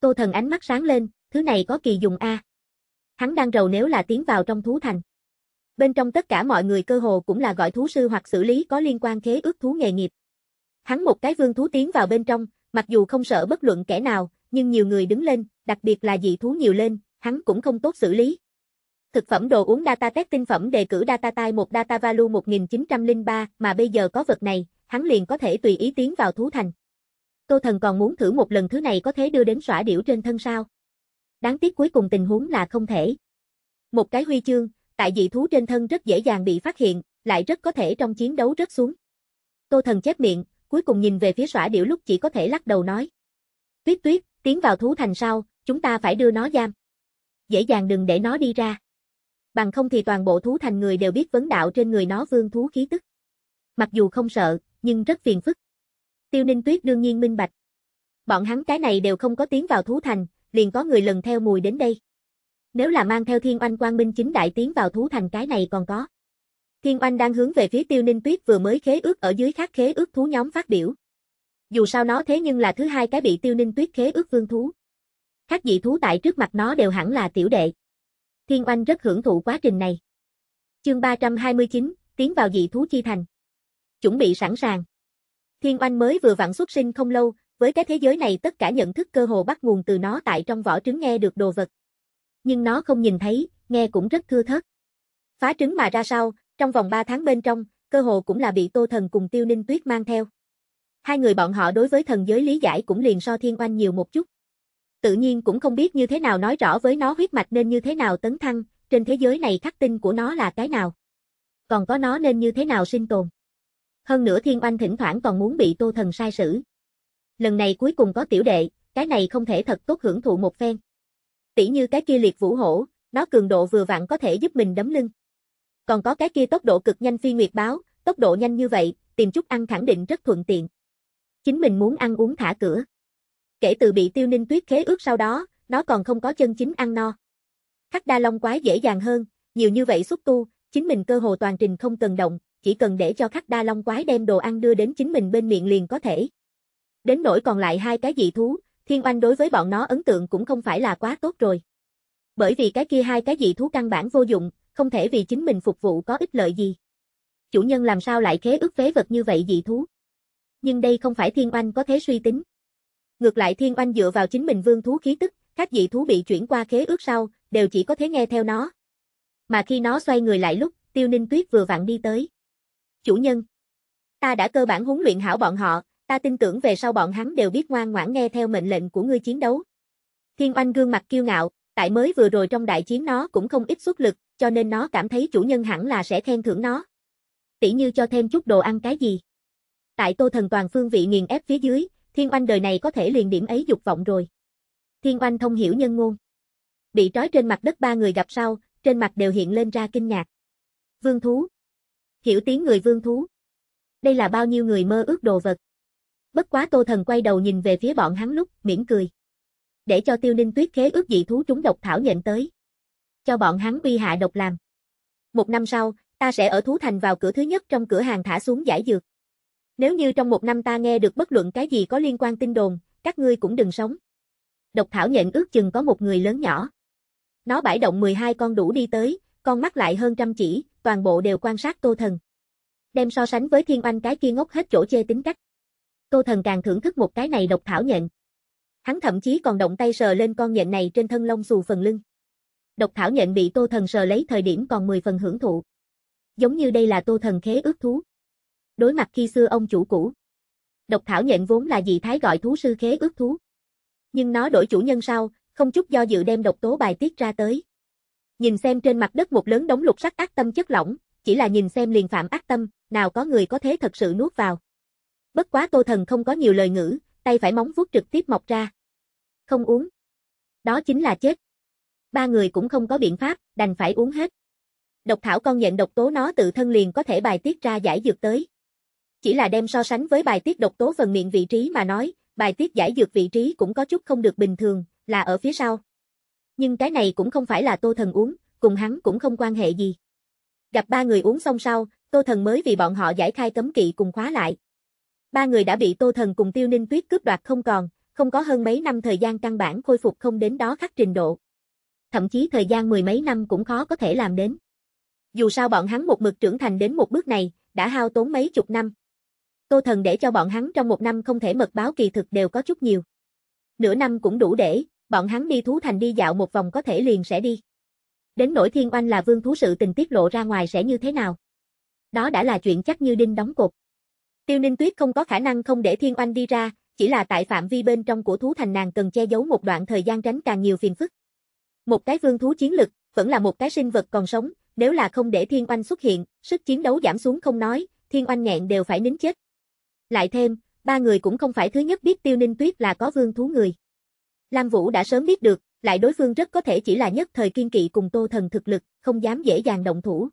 Tô Thần ánh mắt sáng lên, thứ này có kỳ dùng a. Hắn đang rầu nếu là tiến vào trong thú thành. Bên trong tất cả mọi người cơ hồ cũng là gọi thú sư hoặc xử lý có liên quan khế ước thú nghề nghiệp. Hắn một cái vương thú tiến vào bên trong, mặc dù không sợ bất luận kẻ nào, nhưng nhiều người đứng lên, đặc biệt là dị thú nhiều lên, hắn cũng không tốt xử lý, thực phẩm đồ uống data test tinh phẩm đề cử data tai một data value 1903, mà bây giờ có vật này, hắn liền có thể tùy ý tiến vào thú thành. Tô thần còn muốn thử một lần thứ này có thể đưa đến xỏa điểu trên thân sao. Đáng tiếc cuối cùng tình huống là không thể. Một cái huy chương, tại dị thú trên thân rất dễ dàng bị phát hiện, lại rất có thể trong chiến đấu rớt xuống. Tô thần chép miệng, cuối cùng nhìn về phía xỏa điểu lúc chỉ có thể lắc đầu nói. Tuyết tuyết, tiến vào thú thành sau, chúng ta phải đưa nó giam. Dễ dàng đừng để nó đi ra bằng không thì toàn bộ thú thành người đều biết vấn đạo trên người nó vương thú khí tức. Mặc dù không sợ, nhưng rất phiền phức. Tiêu Ninh Tuyết đương nhiên minh bạch. Bọn hắn cái này đều không có tiến vào thú thành, liền có người lần theo mùi đến đây. Nếu là mang theo Thiên Oanh Quang Minh chính đại tiến vào thú thành cái này còn có. Thiên Oanh đang hướng về phía Tiêu Ninh Tuyết vừa mới khế ước ở dưới khác khế ước thú nhóm phát biểu. Dù sao nó thế nhưng là thứ hai cái bị Tiêu Ninh Tuyết khế ước vương thú. Các dị thú tại trước mặt nó đều hẳn là tiểu đệ. Thiên Oanh rất hưởng thụ quá trình này. Chương 329, tiến vào dị thú chi thành. Chuẩn bị sẵn sàng. Thiên Oanh mới vừa vặn xuất sinh không lâu, với cái thế giới này tất cả nhận thức cơ hồ bắt nguồn từ nó tại trong vỏ trứng nghe được đồ vật. Nhưng nó không nhìn thấy, nghe cũng rất thưa thớt. Phá trứng mà ra sao, trong vòng 3 tháng bên trong, cơ hồ cũng là bị Tô Thần cùng Tiêu Ninh Tuyết mang theo. Hai người bọn họ đối với thần giới lý giải cũng liền so Thiên Oanh nhiều một chút tự nhiên cũng không biết như thế nào nói rõ với nó huyết mạch nên như thế nào tấn thăng, trên thế giới này khắc tinh của nó là cái nào. Còn có nó nên như thế nào sinh tồn. Hơn nữa thiên oanh thỉnh thoảng còn muốn bị tô thần sai sử. Lần này cuối cùng có tiểu đệ, cái này không thể thật tốt hưởng thụ một phen. Tỷ như cái kia liệt vũ hổ, nó cường độ vừa vặn có thể giúp mình đấm lưng. Còn có cái kia tốc độ cực nhanh phi nguyệt báo, tốc độ nhanh như vậy, tìm chút ăn khẳng định rất thuận tiện. Chính mình muốn ăn uống thả cửa kể từ bị tiêu ninh tuyết khế ước sau đó, nó còn không có chân chính ăn no. Hắc đa long quái dễ dàng hơn, nhiều như vậy xúc tu, chính mình cơ hồ toàn trình không cần động, chỉ cần để cho khắc đa long quái đem đồ ăn đưa đến chính mình bên miệng liền có thể. Đến nỗi còn lại hai cái dị thú, thiên oanh đối với bọn nó ấn tượng cũng không phải là quá tốt rồi. Bởi vì cái kia hai cái dị thú căn bản vô dụng, không thể vì chính mình phục vụ có ích lợi gì. Chủ nhân làm sao lại khế ước phế vật như vậy dị thú. Nhưng đây không phải thiên oanh có thế suy tính. Ngược lại thiên oanh dựa vào chính mình vương thú khí tức, các dị thú bị chuyển qua khế ước sau, đều chỉ có thể nghe theo nó. Mà khi nó xoay người lại lúc, tiêu ninh tuyết vừa vặn đi tới. Chủ nhân, ta đã cơ bản huấn luyện hảo bọn họ, ta tin tưởng về sau bọn hắn đều biết ngoan ngoãn nghe theo mệnh lệnh của ngươi chiến đấu. Thiên oanh gương mặt kiêu ngạo, tại mới vừa rồi trong đại chiến nó cũng không ít xuất lực, cho nên nó cảm thấy chủ nhân hẳn là sẽ khen thưởng nó. Tỷ như cho thêm chút đồ ăn cái gì. Tại tô thần toàn phương vị nghiền ép phía dưới, Thiên oanh đời này có thể liền điểm ấy dục vọng rồi. Thiên oanh thông hiểu nhân ngôn. Bị trói trên mặt đất ba người gặp sau, trên mặt đều hiện lên ra kinh ngạc. Vương thú. Hiểu tiếng người vương thú. Đây là bao nhiêu người mơ ước đồ vật. Bất quá tô thần quay đầu nhìn về phía bọn hắn lúc, mỉm cười. Để cho tiêu ninh tuyết khế ước dị thú trúng độc thảo nhận tới. Cho bọn hắn uy hạ độc làm. Một năm sau, ta sẽ ở Thú Thành vào cửa thứ nhất trong cửa hàng thả xuống giải dược. Nếu như trong một năm ta nghe được bất luận cái gì có liên quan tin đồn, các ngươi cũng đừng sống. Độc thảo nhện ước chừng có một người lớn nhỏ. Nó bãi động 12 con đủ đi tới, con mắt lại hơn trăm chỉ, toàn bộ đều quan sát tô thần. Đem so sánh với thiên oanh cái kia ngốc hết chỗ chê tính cách. Tô thần càng thưởng thức một cái này độc thảo nhện. Hắn thậm chí còn động tay sờ lên con nhện này trên thân lông xù phần lưng. Độc thảo nhện bị tô thần sờ lấy thời điểm còn 10 phần hưởng thụ. Giống như đây là tô thần khế ước thú đối mặt khi xưa ông chủ cũ. Độc thảo nhện vốn là dị thái gọi thú sư khế ước thú. Nhưng nó đổi chủ nhân sau, không chút do dự đem độc tố bài tiết ra tới. Nhìn xem trên mặt đất một lớn đống lục sắc ác tâm chất lỏng, chỉ là nhìn xem liền phạm ác tâm, nào có người có thế thật sự nuốt vào. Bất quá Tô Thần không có nhiều lời ngữ, tay phải móng vuốt trực tiếp mọc ra. Không uống. Đó chính là chết. Ba người cũng không có biện pháp, đành phải uống hết. Độc thảo con nhện độc tố nó tự thân liền có thể bài tiết ra giải dược tới chỉ là đem so sánh với bài tiết độc tố phần miệng vị trí mà nói, bài tiết giải dược vị trí cũng có chút không được bình thường, là ở phía sau. Nhưng cái này cũng không phải là Tô Thần uống, cùng hắn cũng không quan hệ gì. Gặp ba người uống xong sau, Tô Thần mới vì bọn họ giải khai cấm kỵ cùng khóa lại. Ba người đã bị Tô Thần cùng Tiêu Ninh Tuyết cướp đoạt không còn, không có hơn mấy năm thời gian căn bản khôi phục không đến đó khắc trình độ. Thậm chí thời gian mười mấy năm cũng khó có thể làm đến. Dù sao bọn hắn một mực trưởng thành đến một bước này, đã hao tốn mấy chục năm. Tô Thần để cho bọn hắn trong một năm không thể mật báo kỳ thực đều có chút nhiều. Nửa năm cũng đủ để, bọn hắn đi thú thành đi dạo một vòng có thể liền sẽ đi. Đến nỗi thiên oanh là vương thú sự tình tiết lộ ra ngoài sẽ như thế nào? Đó đã là chuyện chắc như đinh đóng cột. Tiêu Ninh Tuyết không có khả năng không để thiên oanh đi ra, chỉ là tại phạm vi bên trong của thú thành nàng cần che giấu một đoạn thời gian tránh càng nhiều phiền phức. Một cái vương thú chiến lực, vẫn là một cái sinh vật còn sống, nếu là không để thiên oanh xuất hiện, sức chiến đấu giảm xuống không nói, thiên oanh nghẹn đều phải nín chết. Lại thêm, ba người cũng không phải thứ nhất biết tiêu ninh tuyết là có vương thú người. Lam Vũ đã sớm biết được, lại đối phương rất có thể chỉ là nhất thời kiên kỵ cùng Tô Thần thực lực, không dám dễ dàng động thủ.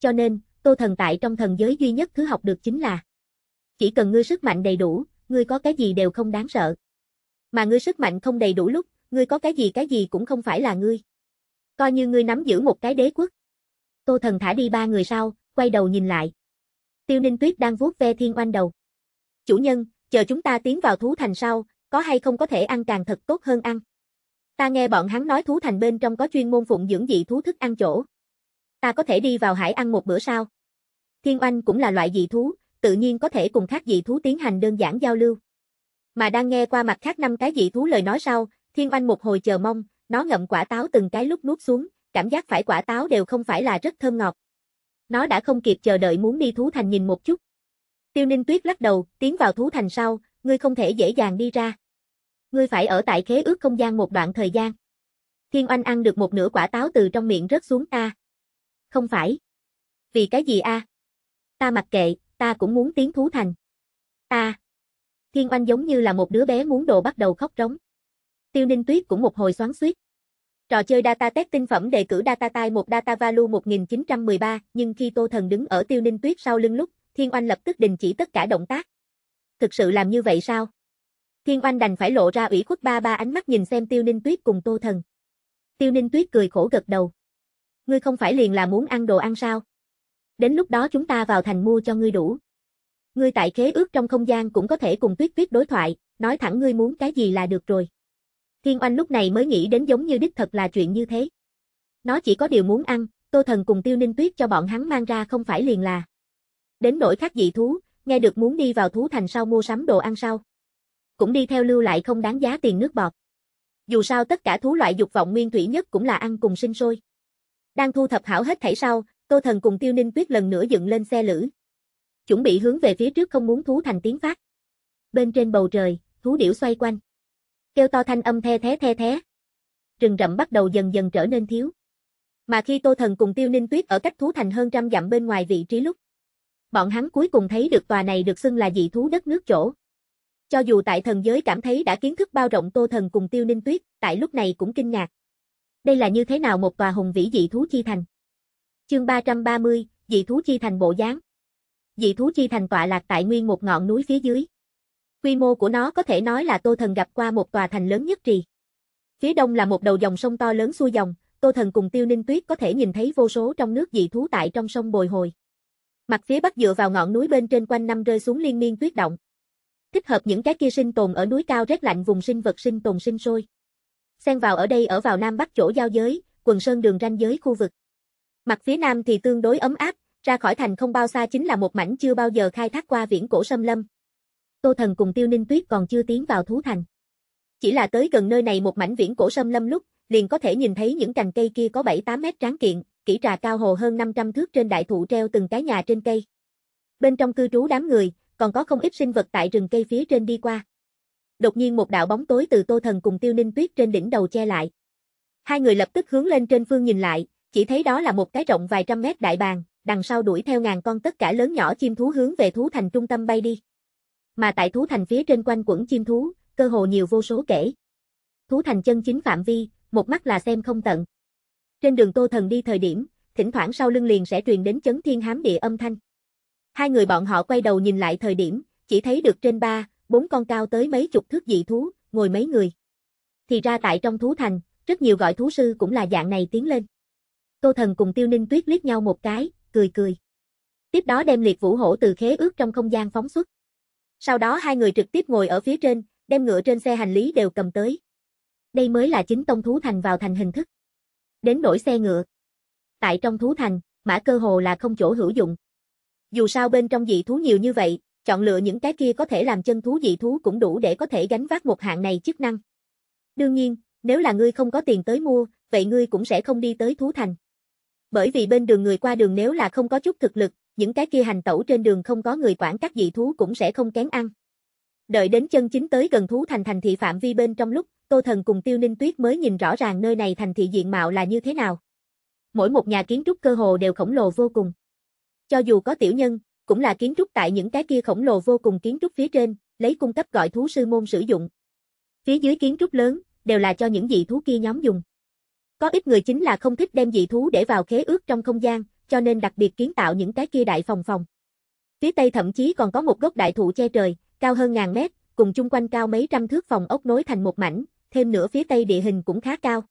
Cho nên, Tô Thần tại trong thần giới duy nhất thứ học được chính là Chỉ cần ngươi sức mạnh đầy đủ, ngươi có cái gì đều không đáng sợ. Mà ngươi sức mạnh không đầy đủ lúc, ngươi có cái gì cái gì cũng không phải là ngươi. Coi như ngươi nắm giữ một cái đế quốc. Tô Thần thả đi ba người sau, quay đầu nhìn lại. Tiêu Ninh Tuyết đang vuốt ve thiên oanh đầu chủ nhân, chờ chúng ta tiến vào thú thành sau, có hay không có thể ăn càng thật tốt hơn ăn. Ta nghe bọn hắn nói thú thành bên trong có chuyên môn phụng dưỡng dị thú thức ăn chỗ. Ta có thể đi vào hải ăn một bữa sao? Thiên oanh cũng là loại dị thú, tự nhiên có thể cùng các dị thú tiến hành đơn giản giao lưu. Mà đang nghe qua mặt khác năm cái dị thú lời nói sau, thiên oanh một hồi chờ mong, nó ngậm quả táo từng cái lúc nuốt xuống, cảm giác phải quả táo đều không phải là rất thơm ngọt. Nó đã không kịp chờ đợi muốn đi thú thành nhìn một chút, Tiêu Ninh Tuyết lắc đầu, tiến vào thú thành sau, ngươi không thể dễ dàng đi ra. Ngươi phải ở tại khế ước không gian một đoạn thời gian. Thiên Oanh ăn được một nửa quả táo từ trong miệng rớt xuống ta, Không phải. Vì cái gì a? Ta mặc kệ, ta cũng muốn tiến thú thành. Ta. Thiên Oanh giống như là một đứa bé muốn đồ bắt đầu khóc rống. Tiêu Ninh Tuyết cũng một hồi xoắn xuýt. Trò chơi data test tinh phẩm đề cử data tai một data value 1913, nhưng khi Tô Thần đứng ở Tiêu Ninh Tuyết sau lưng lúc, Thiên Oanh lập tức đình chỉ tất cả động tác. Thực sự làm như vậy sao? Thiên Oanh đành phải lộ ra ủy khuất ba ba ánh mắt nhìn xem Tiêu Ninh Tuyết cùng Tô Thần. Tiêu Ninh Tuyết cười khổ gật đầu. Ngươi không phải liền là muốn ăn đồ ăn sao? Đến lúc đó chúng ta vào thành mua cho ngươi đủ. Ngươi tại khế ước trong không gian cũng có thể cùng Tuyết Tuyết đối thoại, nói thẳng ngươi muốn cái gì là được rồi. Thiên Oanh lúc này mới nghĩ đến giống như đích thật là chuyện như thế. Nó chỉ có điều muốn ăn, Tô Thần cùng Tiêu Ninh Tuyết cho bọn hắn mang ra không phải liền là đến nỗi khác dị thú, nghe được muốn đi vào thú thành sau mua sắm đồ ăn sau. Cũng đi theo lưu lại không đáng giá tiền nước bọt. Dù sao tất cả thú loại dục vọng nguyên thủy nhất cũng là ăn cùng sinh sôi. Đang thu thập hảo hết thảy sau, Tô Thần cùng Tiêu Ninh Tuyết lần nữa dựng lên xe lử Chuẩn bị hướng về phía trước không muốn thú thành tiếng phát. Bên trên bầu trời, thú điểu xoay quanh. Kêu to thanh âm the thế the thế Rừng rậm bắt đầu dần dần trở nên thiếu. Mà khi Tô Thần cùng Tiêu Ninh Tuyết ở cách thú thành hơn trăm dặm bên ngoài vị trí lúc, bọn hắn cuối cùng thấy được tòa này được xưng là dị thú đất nước chỗ. Cho dù tại thần giới cảm thấy đã kiến thức bao rộng Tô Thần cùng Tiêu Ninh Tuyết, tại lúc này cũng kinh ngạc. Đây là như thế nào một tòa hùng vĩ dị thú chi thành? Chương 330, dị thú chi thành bộ dáng. Dị thú chi thành tọa lạc tại nguyên một ngọn núi phía dưới. Quy mô của nó có thể nói là Tô Thần gặp qua một tòa thành lớn nhất trì. Phía đông là một đầu dòng sông to lớn xuôi dòng, Tô Thần cùng Tiêu Ninh Tuyết có thể nhìn thấy vô số trong nước dị thú tại trong sông bồi hồi. Mặt phía bắc dựa vào ngọn núi bên trên quanh năm rơi xuống liên miên tuyết động. Thích hợp những cái kia sinh tồn ở núi cao rét lạnh vùng sinh vật sinh tồn sinh sôi. Xen vào ở đây ở vào nam bắc chỗ giao giới, quần sơn đường ranh giới khu vực. Mặt phía nam thì tương đối ấm áp, ra khỏi thành không bao xa chính là một mảnh chưa bao giờ khai thác qua viễn cổ sâm lâm. Tô Thần cùng Tiêu Ninh Tuyết còn chưa tiến vào thú thành. Chỉ là tới gần nơi này một mảnh viễn cổ sâm lâm lúc, liền có thể nhìn thấy những cành cây kia có 7-8 mét tráng kiện, kỹ trà cao hồ hơn 500 thước trên đại thụ treo từng cái nhà trên cây. Bên trong cư trú đám người, còn có không ít sinh vật tại rừng cây phía trên đi qua. Đột nhiên một đạo bóng tối từ Tô Thần cùng Tiêu Ninh Tuyết trên đỉnh đầu che lại. Hai người lập tức hướng lên trên phương nhìn lại, chỉ thấy đó là một cái rộng vài trăm mét đại bàn, đằng sau đuổi theo ngàn con tất cả lớn nhỏ chim thú hướng về thú thành trung tâm bay đi. Mà tại thú thành phía trên quanh quẩn chim thú, cơ hồ nhiều vô số kể. Thú thành chân chính phạm vi, một mắt là xem không tận. Trên đường Tô Thần đi thời điểm, thỉnh thoảng sau lưng liền sẽ truyền đến chấn thiên hám địa âm thanh. Hai người bọn họ quay đầu nhìn lại thời điểm, chỉ thấy được trên ba, bốn con cao tới mấy chục thước dị thú, ngồi mấy người. Thì ra tại trong thú thành, rất nhiều gọi thú sư cũng là dạng này tiến lên. Tô Thần cùng Tiêu Ninh Tuyết liếc nhau một cái, cười cười. Tiếp đó đem liệt vũ hổ từ khế ước trong không gian phóng xuất. Sau đó hai người trực tiếp ngồi ở phía trên, đem ngựa trên xe hành lý đều cầm tới. Đây mới là chính tông thú thành vào thành hình thức đến nổi xe ngựa. Tại trong thú thành, mã cơ hồ là không chỗ hữu dụng. Dù sao bên trong dị thú nhiều như vậy, chọn lựa những cái kia có thể làm chân thú dị thú cũng đủ để có thể gánh vác một hạng này chức năng. Đương nhiên, nếu là ngươi không có tiền tới mua, vậy ngươi cũng sẽ không đi tới thú thành. Bởi vì bên đường người qua đường nếu là không có chút thực lực, những cái kia hành tẩu trên đường không có người quản các dị thú cũng sẽ không kén ăn. Đợi đến chân chính tới gần thú thành thành thị phạm vi bên trong lúc, Tô Thần cùng Tiêu Ninh Tuyết mới nhìn rõ ràng nơi này thành thị diện mạo là như thế nào. Mỗi một nhà kiến trúc cơ hồ đều khổng lồ vô cùng. Cho dù có tiểu nhân, cũng là kiến trúc tại những cái kia khổng lồ vô cùng kiến trúc phía trên, lấy cung cấp gọi thú sư môn sử dụng. Phía dưới kiến trúc lớn, đều là cho những dị thú kia nhóm dùng. Có ít người chính là không thích đem dị thú để vào khế ước trong không gian, cho nên đặc biệt kiến tạo những cái kia đại phòng phòng. Phía tây thậm chí còn có một gốc đại thụ che trời, cao hơn ngàn mét, cùng chung quanh cao mấy trăm thước phòng ốc nối thành một mảnh, thêm nữa phía tây địa hình cũng khá cao.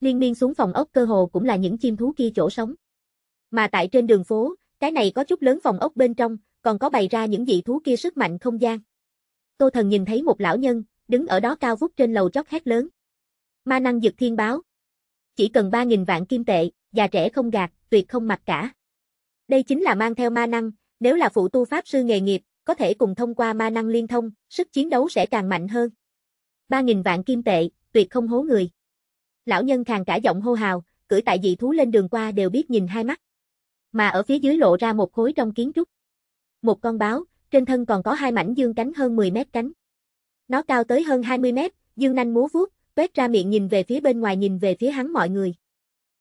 Liên miên xuống phòng ốc cơ hồ cũng là những chim thú kia chỗ sống. Mà tại trên đường phố, cái này có chút lớn phòng ốc bên trong, còn có bày ra những dị thú kia sức mạnh không gian. Tô Thần nhìn thấy một lão nhân, đứng ở đó cao vút trên lầu chót hét lớn. Ma năng dực thiên báo. Chỉ cần 3.000 vạn kim tệ, già trẻ không gạt, tuyệt không mặc cả. Đây chính là mang theo ma năng, nếu là phụ tu pháp sư nghề nghiệp, có thể cùng thông qua ma năng liên thông, sức chiến đấu sẽ càng mạnh hơn. 3.000 vạn kim tệ, tuyệt không hố người. Lão nhân khàn cả giọng hô hào, cưỡi tại dị thú lên đường qua đều biết nhìn hai mắt. Mà ở phía dưới lộ ra một khối trong kiến trúc. Một con báo, trên thân còn có hai mảnh dương cánh hơn 10 mét cánh. Nó cao tới hơn 20 mét, dương nanh múa vuốt, tuét ra miệng nhìn về phía bên ngoài nhìn về phía hắn mọi người.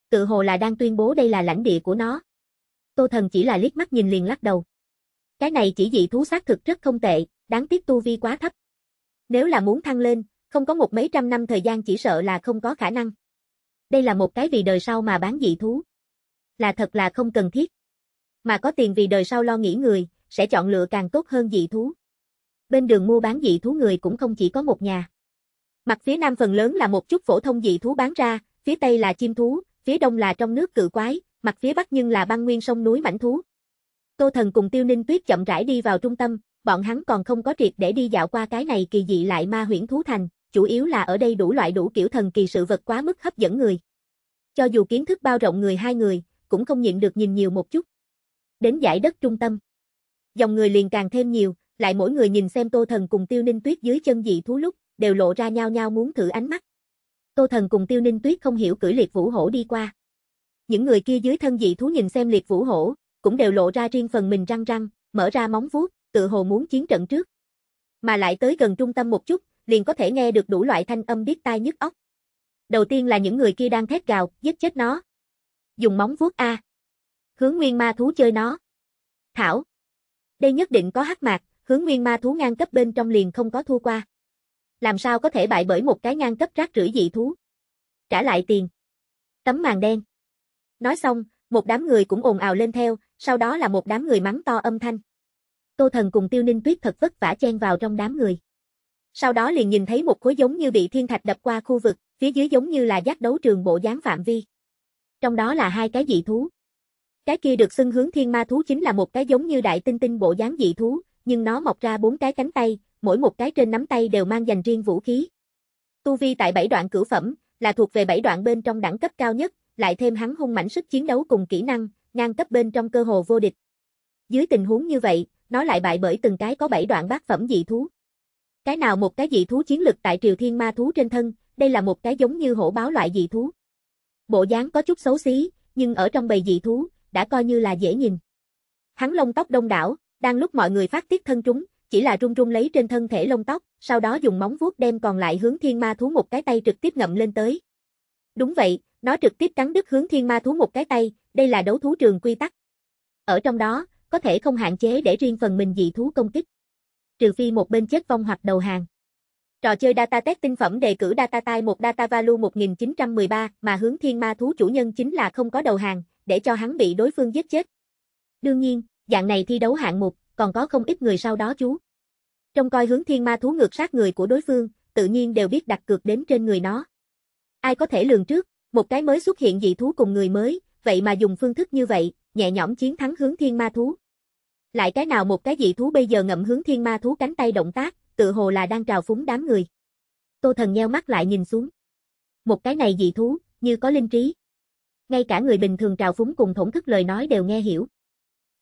Tự hồ là đang tuyên bố đây là lãnh địa của nó. Tô thần chỉ là liếc mắt nhìn liền lắc đầu. Cái này chỉ dị thú xác thực rất không tệ, đáng tiếc tu vi quá thấp. Nếu là muốn thăng lên, không có một mấy trăm năm thời gian chỉ sợ là không có khả năng. Đây là một cái vì đời sau mà bán dị thú. Là thật là không cần thiết. Mà có tiền vì đời sau lo nghĩ người, sẽ chọn lựa càng tốt hơn dị thú. Bên đường mua bán dị thú người cũng không chỉ có một nhà. Mặt phía nam phần lớn là một chút phổ thông dị thú bán ra, phía tây là chim thú, phía đông là trong nước cự quái, mặt phía bắc nhưng là băng nguyên sông núi mảnh thú. Tô Thần cùng Tiêu Ninh Tuyết chậm rãi đi vào trung tâm, bọn hắn còn không có triệt để đi dạo qua cái này kỳ dị lại ma huyễn thú thành, chủ yếu là ở đây đủ loại đủ kiểu thần kỳ sự vật quá mức hấp dẫn người. Cho dù kiến thức bao rộng người hai người, cũng không nhịn được nhìn nhiều một chút. Đến giải đất trung tâm. Dòng người liền càng thêm nhiều, lại mỗi người nhìn xem Tô Thần cùng Tiêu Ninh Tuyết dưới chân dị thú lúc, đều lộ ra nhau nhau muốn thử ánh mắt. Tô Thần cùng Tiêu Ninh Tuyết không hiểu cử liệt vũ hổ đi qua. Những người kia dưới thân dị thú nhìn xem liệt vũ hổ, cũng đều lộ ra riêng phần mình răng răng, mở ra móng vuốt, tự hồ muốn chiến trận trước. Mà lại tới gần trung tâm một chút, liền có thể nghe được đủ loại thanh âm điếc tai nhức óc. Đầu tiên là những người kia đang thét gào, giết chết nó. Dùng móng vuốt a. Hướng Nguyên Ma thú chơi nó. Thảo. Đây nhất định có hắc mạc, Hướng Nguyên Ma thú ngang cấp bên trong liền không có thua qua. Làm sao có thể bại bởi một cái ngang cấp rác rưởi dị thú? Trả lại tiền. Tấm màn đen. Nói xong, một đám người cũng ồn ào lên theo, sau đó là một đám người mắng to âm thanh. Tô Thần cùng Tiêu Ninh Tuyết thật vất vả chen vào trong đám người sau đó liền nhìn thấy một khối giống như bị thiên thạch đập qua khu vực, phía dưới giống như là giác đấu trường bộ dáng phạm vi. Trong đó là hai cái dị thú. Cái kia được xưng hướng thiên ma thú chính là một cái giống như đại tinh tinh bộ dáng dị thú, nhưng nó mọc ra bốn cái cánh tay, mỗi một cái trên nắm tay đều mang dành riêng vũ khí. Tu vi tại bảy đoạn cửu phẩm, là thuộc về bảy đoạn bên trong đẳng cấp cao nhất, lại thêm hắn hung mãnh sức chiến đấu cùng kỹ năng, ngang cấp bên trong cơ hồ vô địch. Dưới tình huống như vậy, nó lại bại bởi từng cái có bảy đoạn bát phẩm dị thú. Cái nào một cái dị thú chiến lực tại triều thiên ma thú trên thân, đây là một cái giống như hổ báo loại dị thú. Bộ dáng có chút xấu xí, nhưng ở trong bầy dị thú, đã coi như là dễ nhìn. Hắn lông tóc đông đảo, đang lúc mọi người phát tiết thân chúng, chỉ là rung rung lấy trên thân thể lông tóc, sau đó dùng móng vuốt đem còn lại hướng thiên ma thú một cái tay trực tiếp ngậm lên tới. Đúng vậy, nó trực tiếp cắn đứt hướng thiên ma thú một cái tay, đây là đấu thú trường quy tắc. Ở trong đó, có thể không hạn chế để riêng phần mình dị thú công kích trừ phi một bên chết vong hoặc đầu hàng. Trò chơi data test tinh phẩm đề cử data Tai một data value 1913 mà hướng thiên ma thú chủ nhân chính là không có đầu hàng, để cho hắn bị đối phương giết chết. Đương nhiên, dạng này thi đấu hạng mục, còn có không ít người sau đó chú. Trong coi hướng thiên ma thú ngược sát người của đối phương, tự nhiên đều biết đặt cược đến trên người nó. Ai có thể lường trước, một cái mới xuất hiện dị thú cùng người mới, vậy mà dùng phương thức như vậy, nhẹ nhõm chiến thắng hướng thiên ma thú lại cái nào một cái dị thú bây giờ ngậm hướng thiên ma thú cánh tay động tác, tự hồ là đang trào phúng đám người. Tô thần nheo mắt lại nhìn xuống. Một cái này dị thú, như có linh trí. Ngay cả người bình thường trào phúng cùng thổn thức lời nói đều nghe hiểu.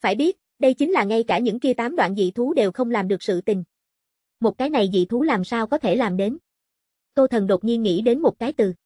Phải biết, đây chính là ngay cả những kia tám đoạn dị thú đều không làm được sự tình. Một cái này dị thú làm sao có thể làm đến? Tô thần đột nhiên nghĩ đến một cái từ.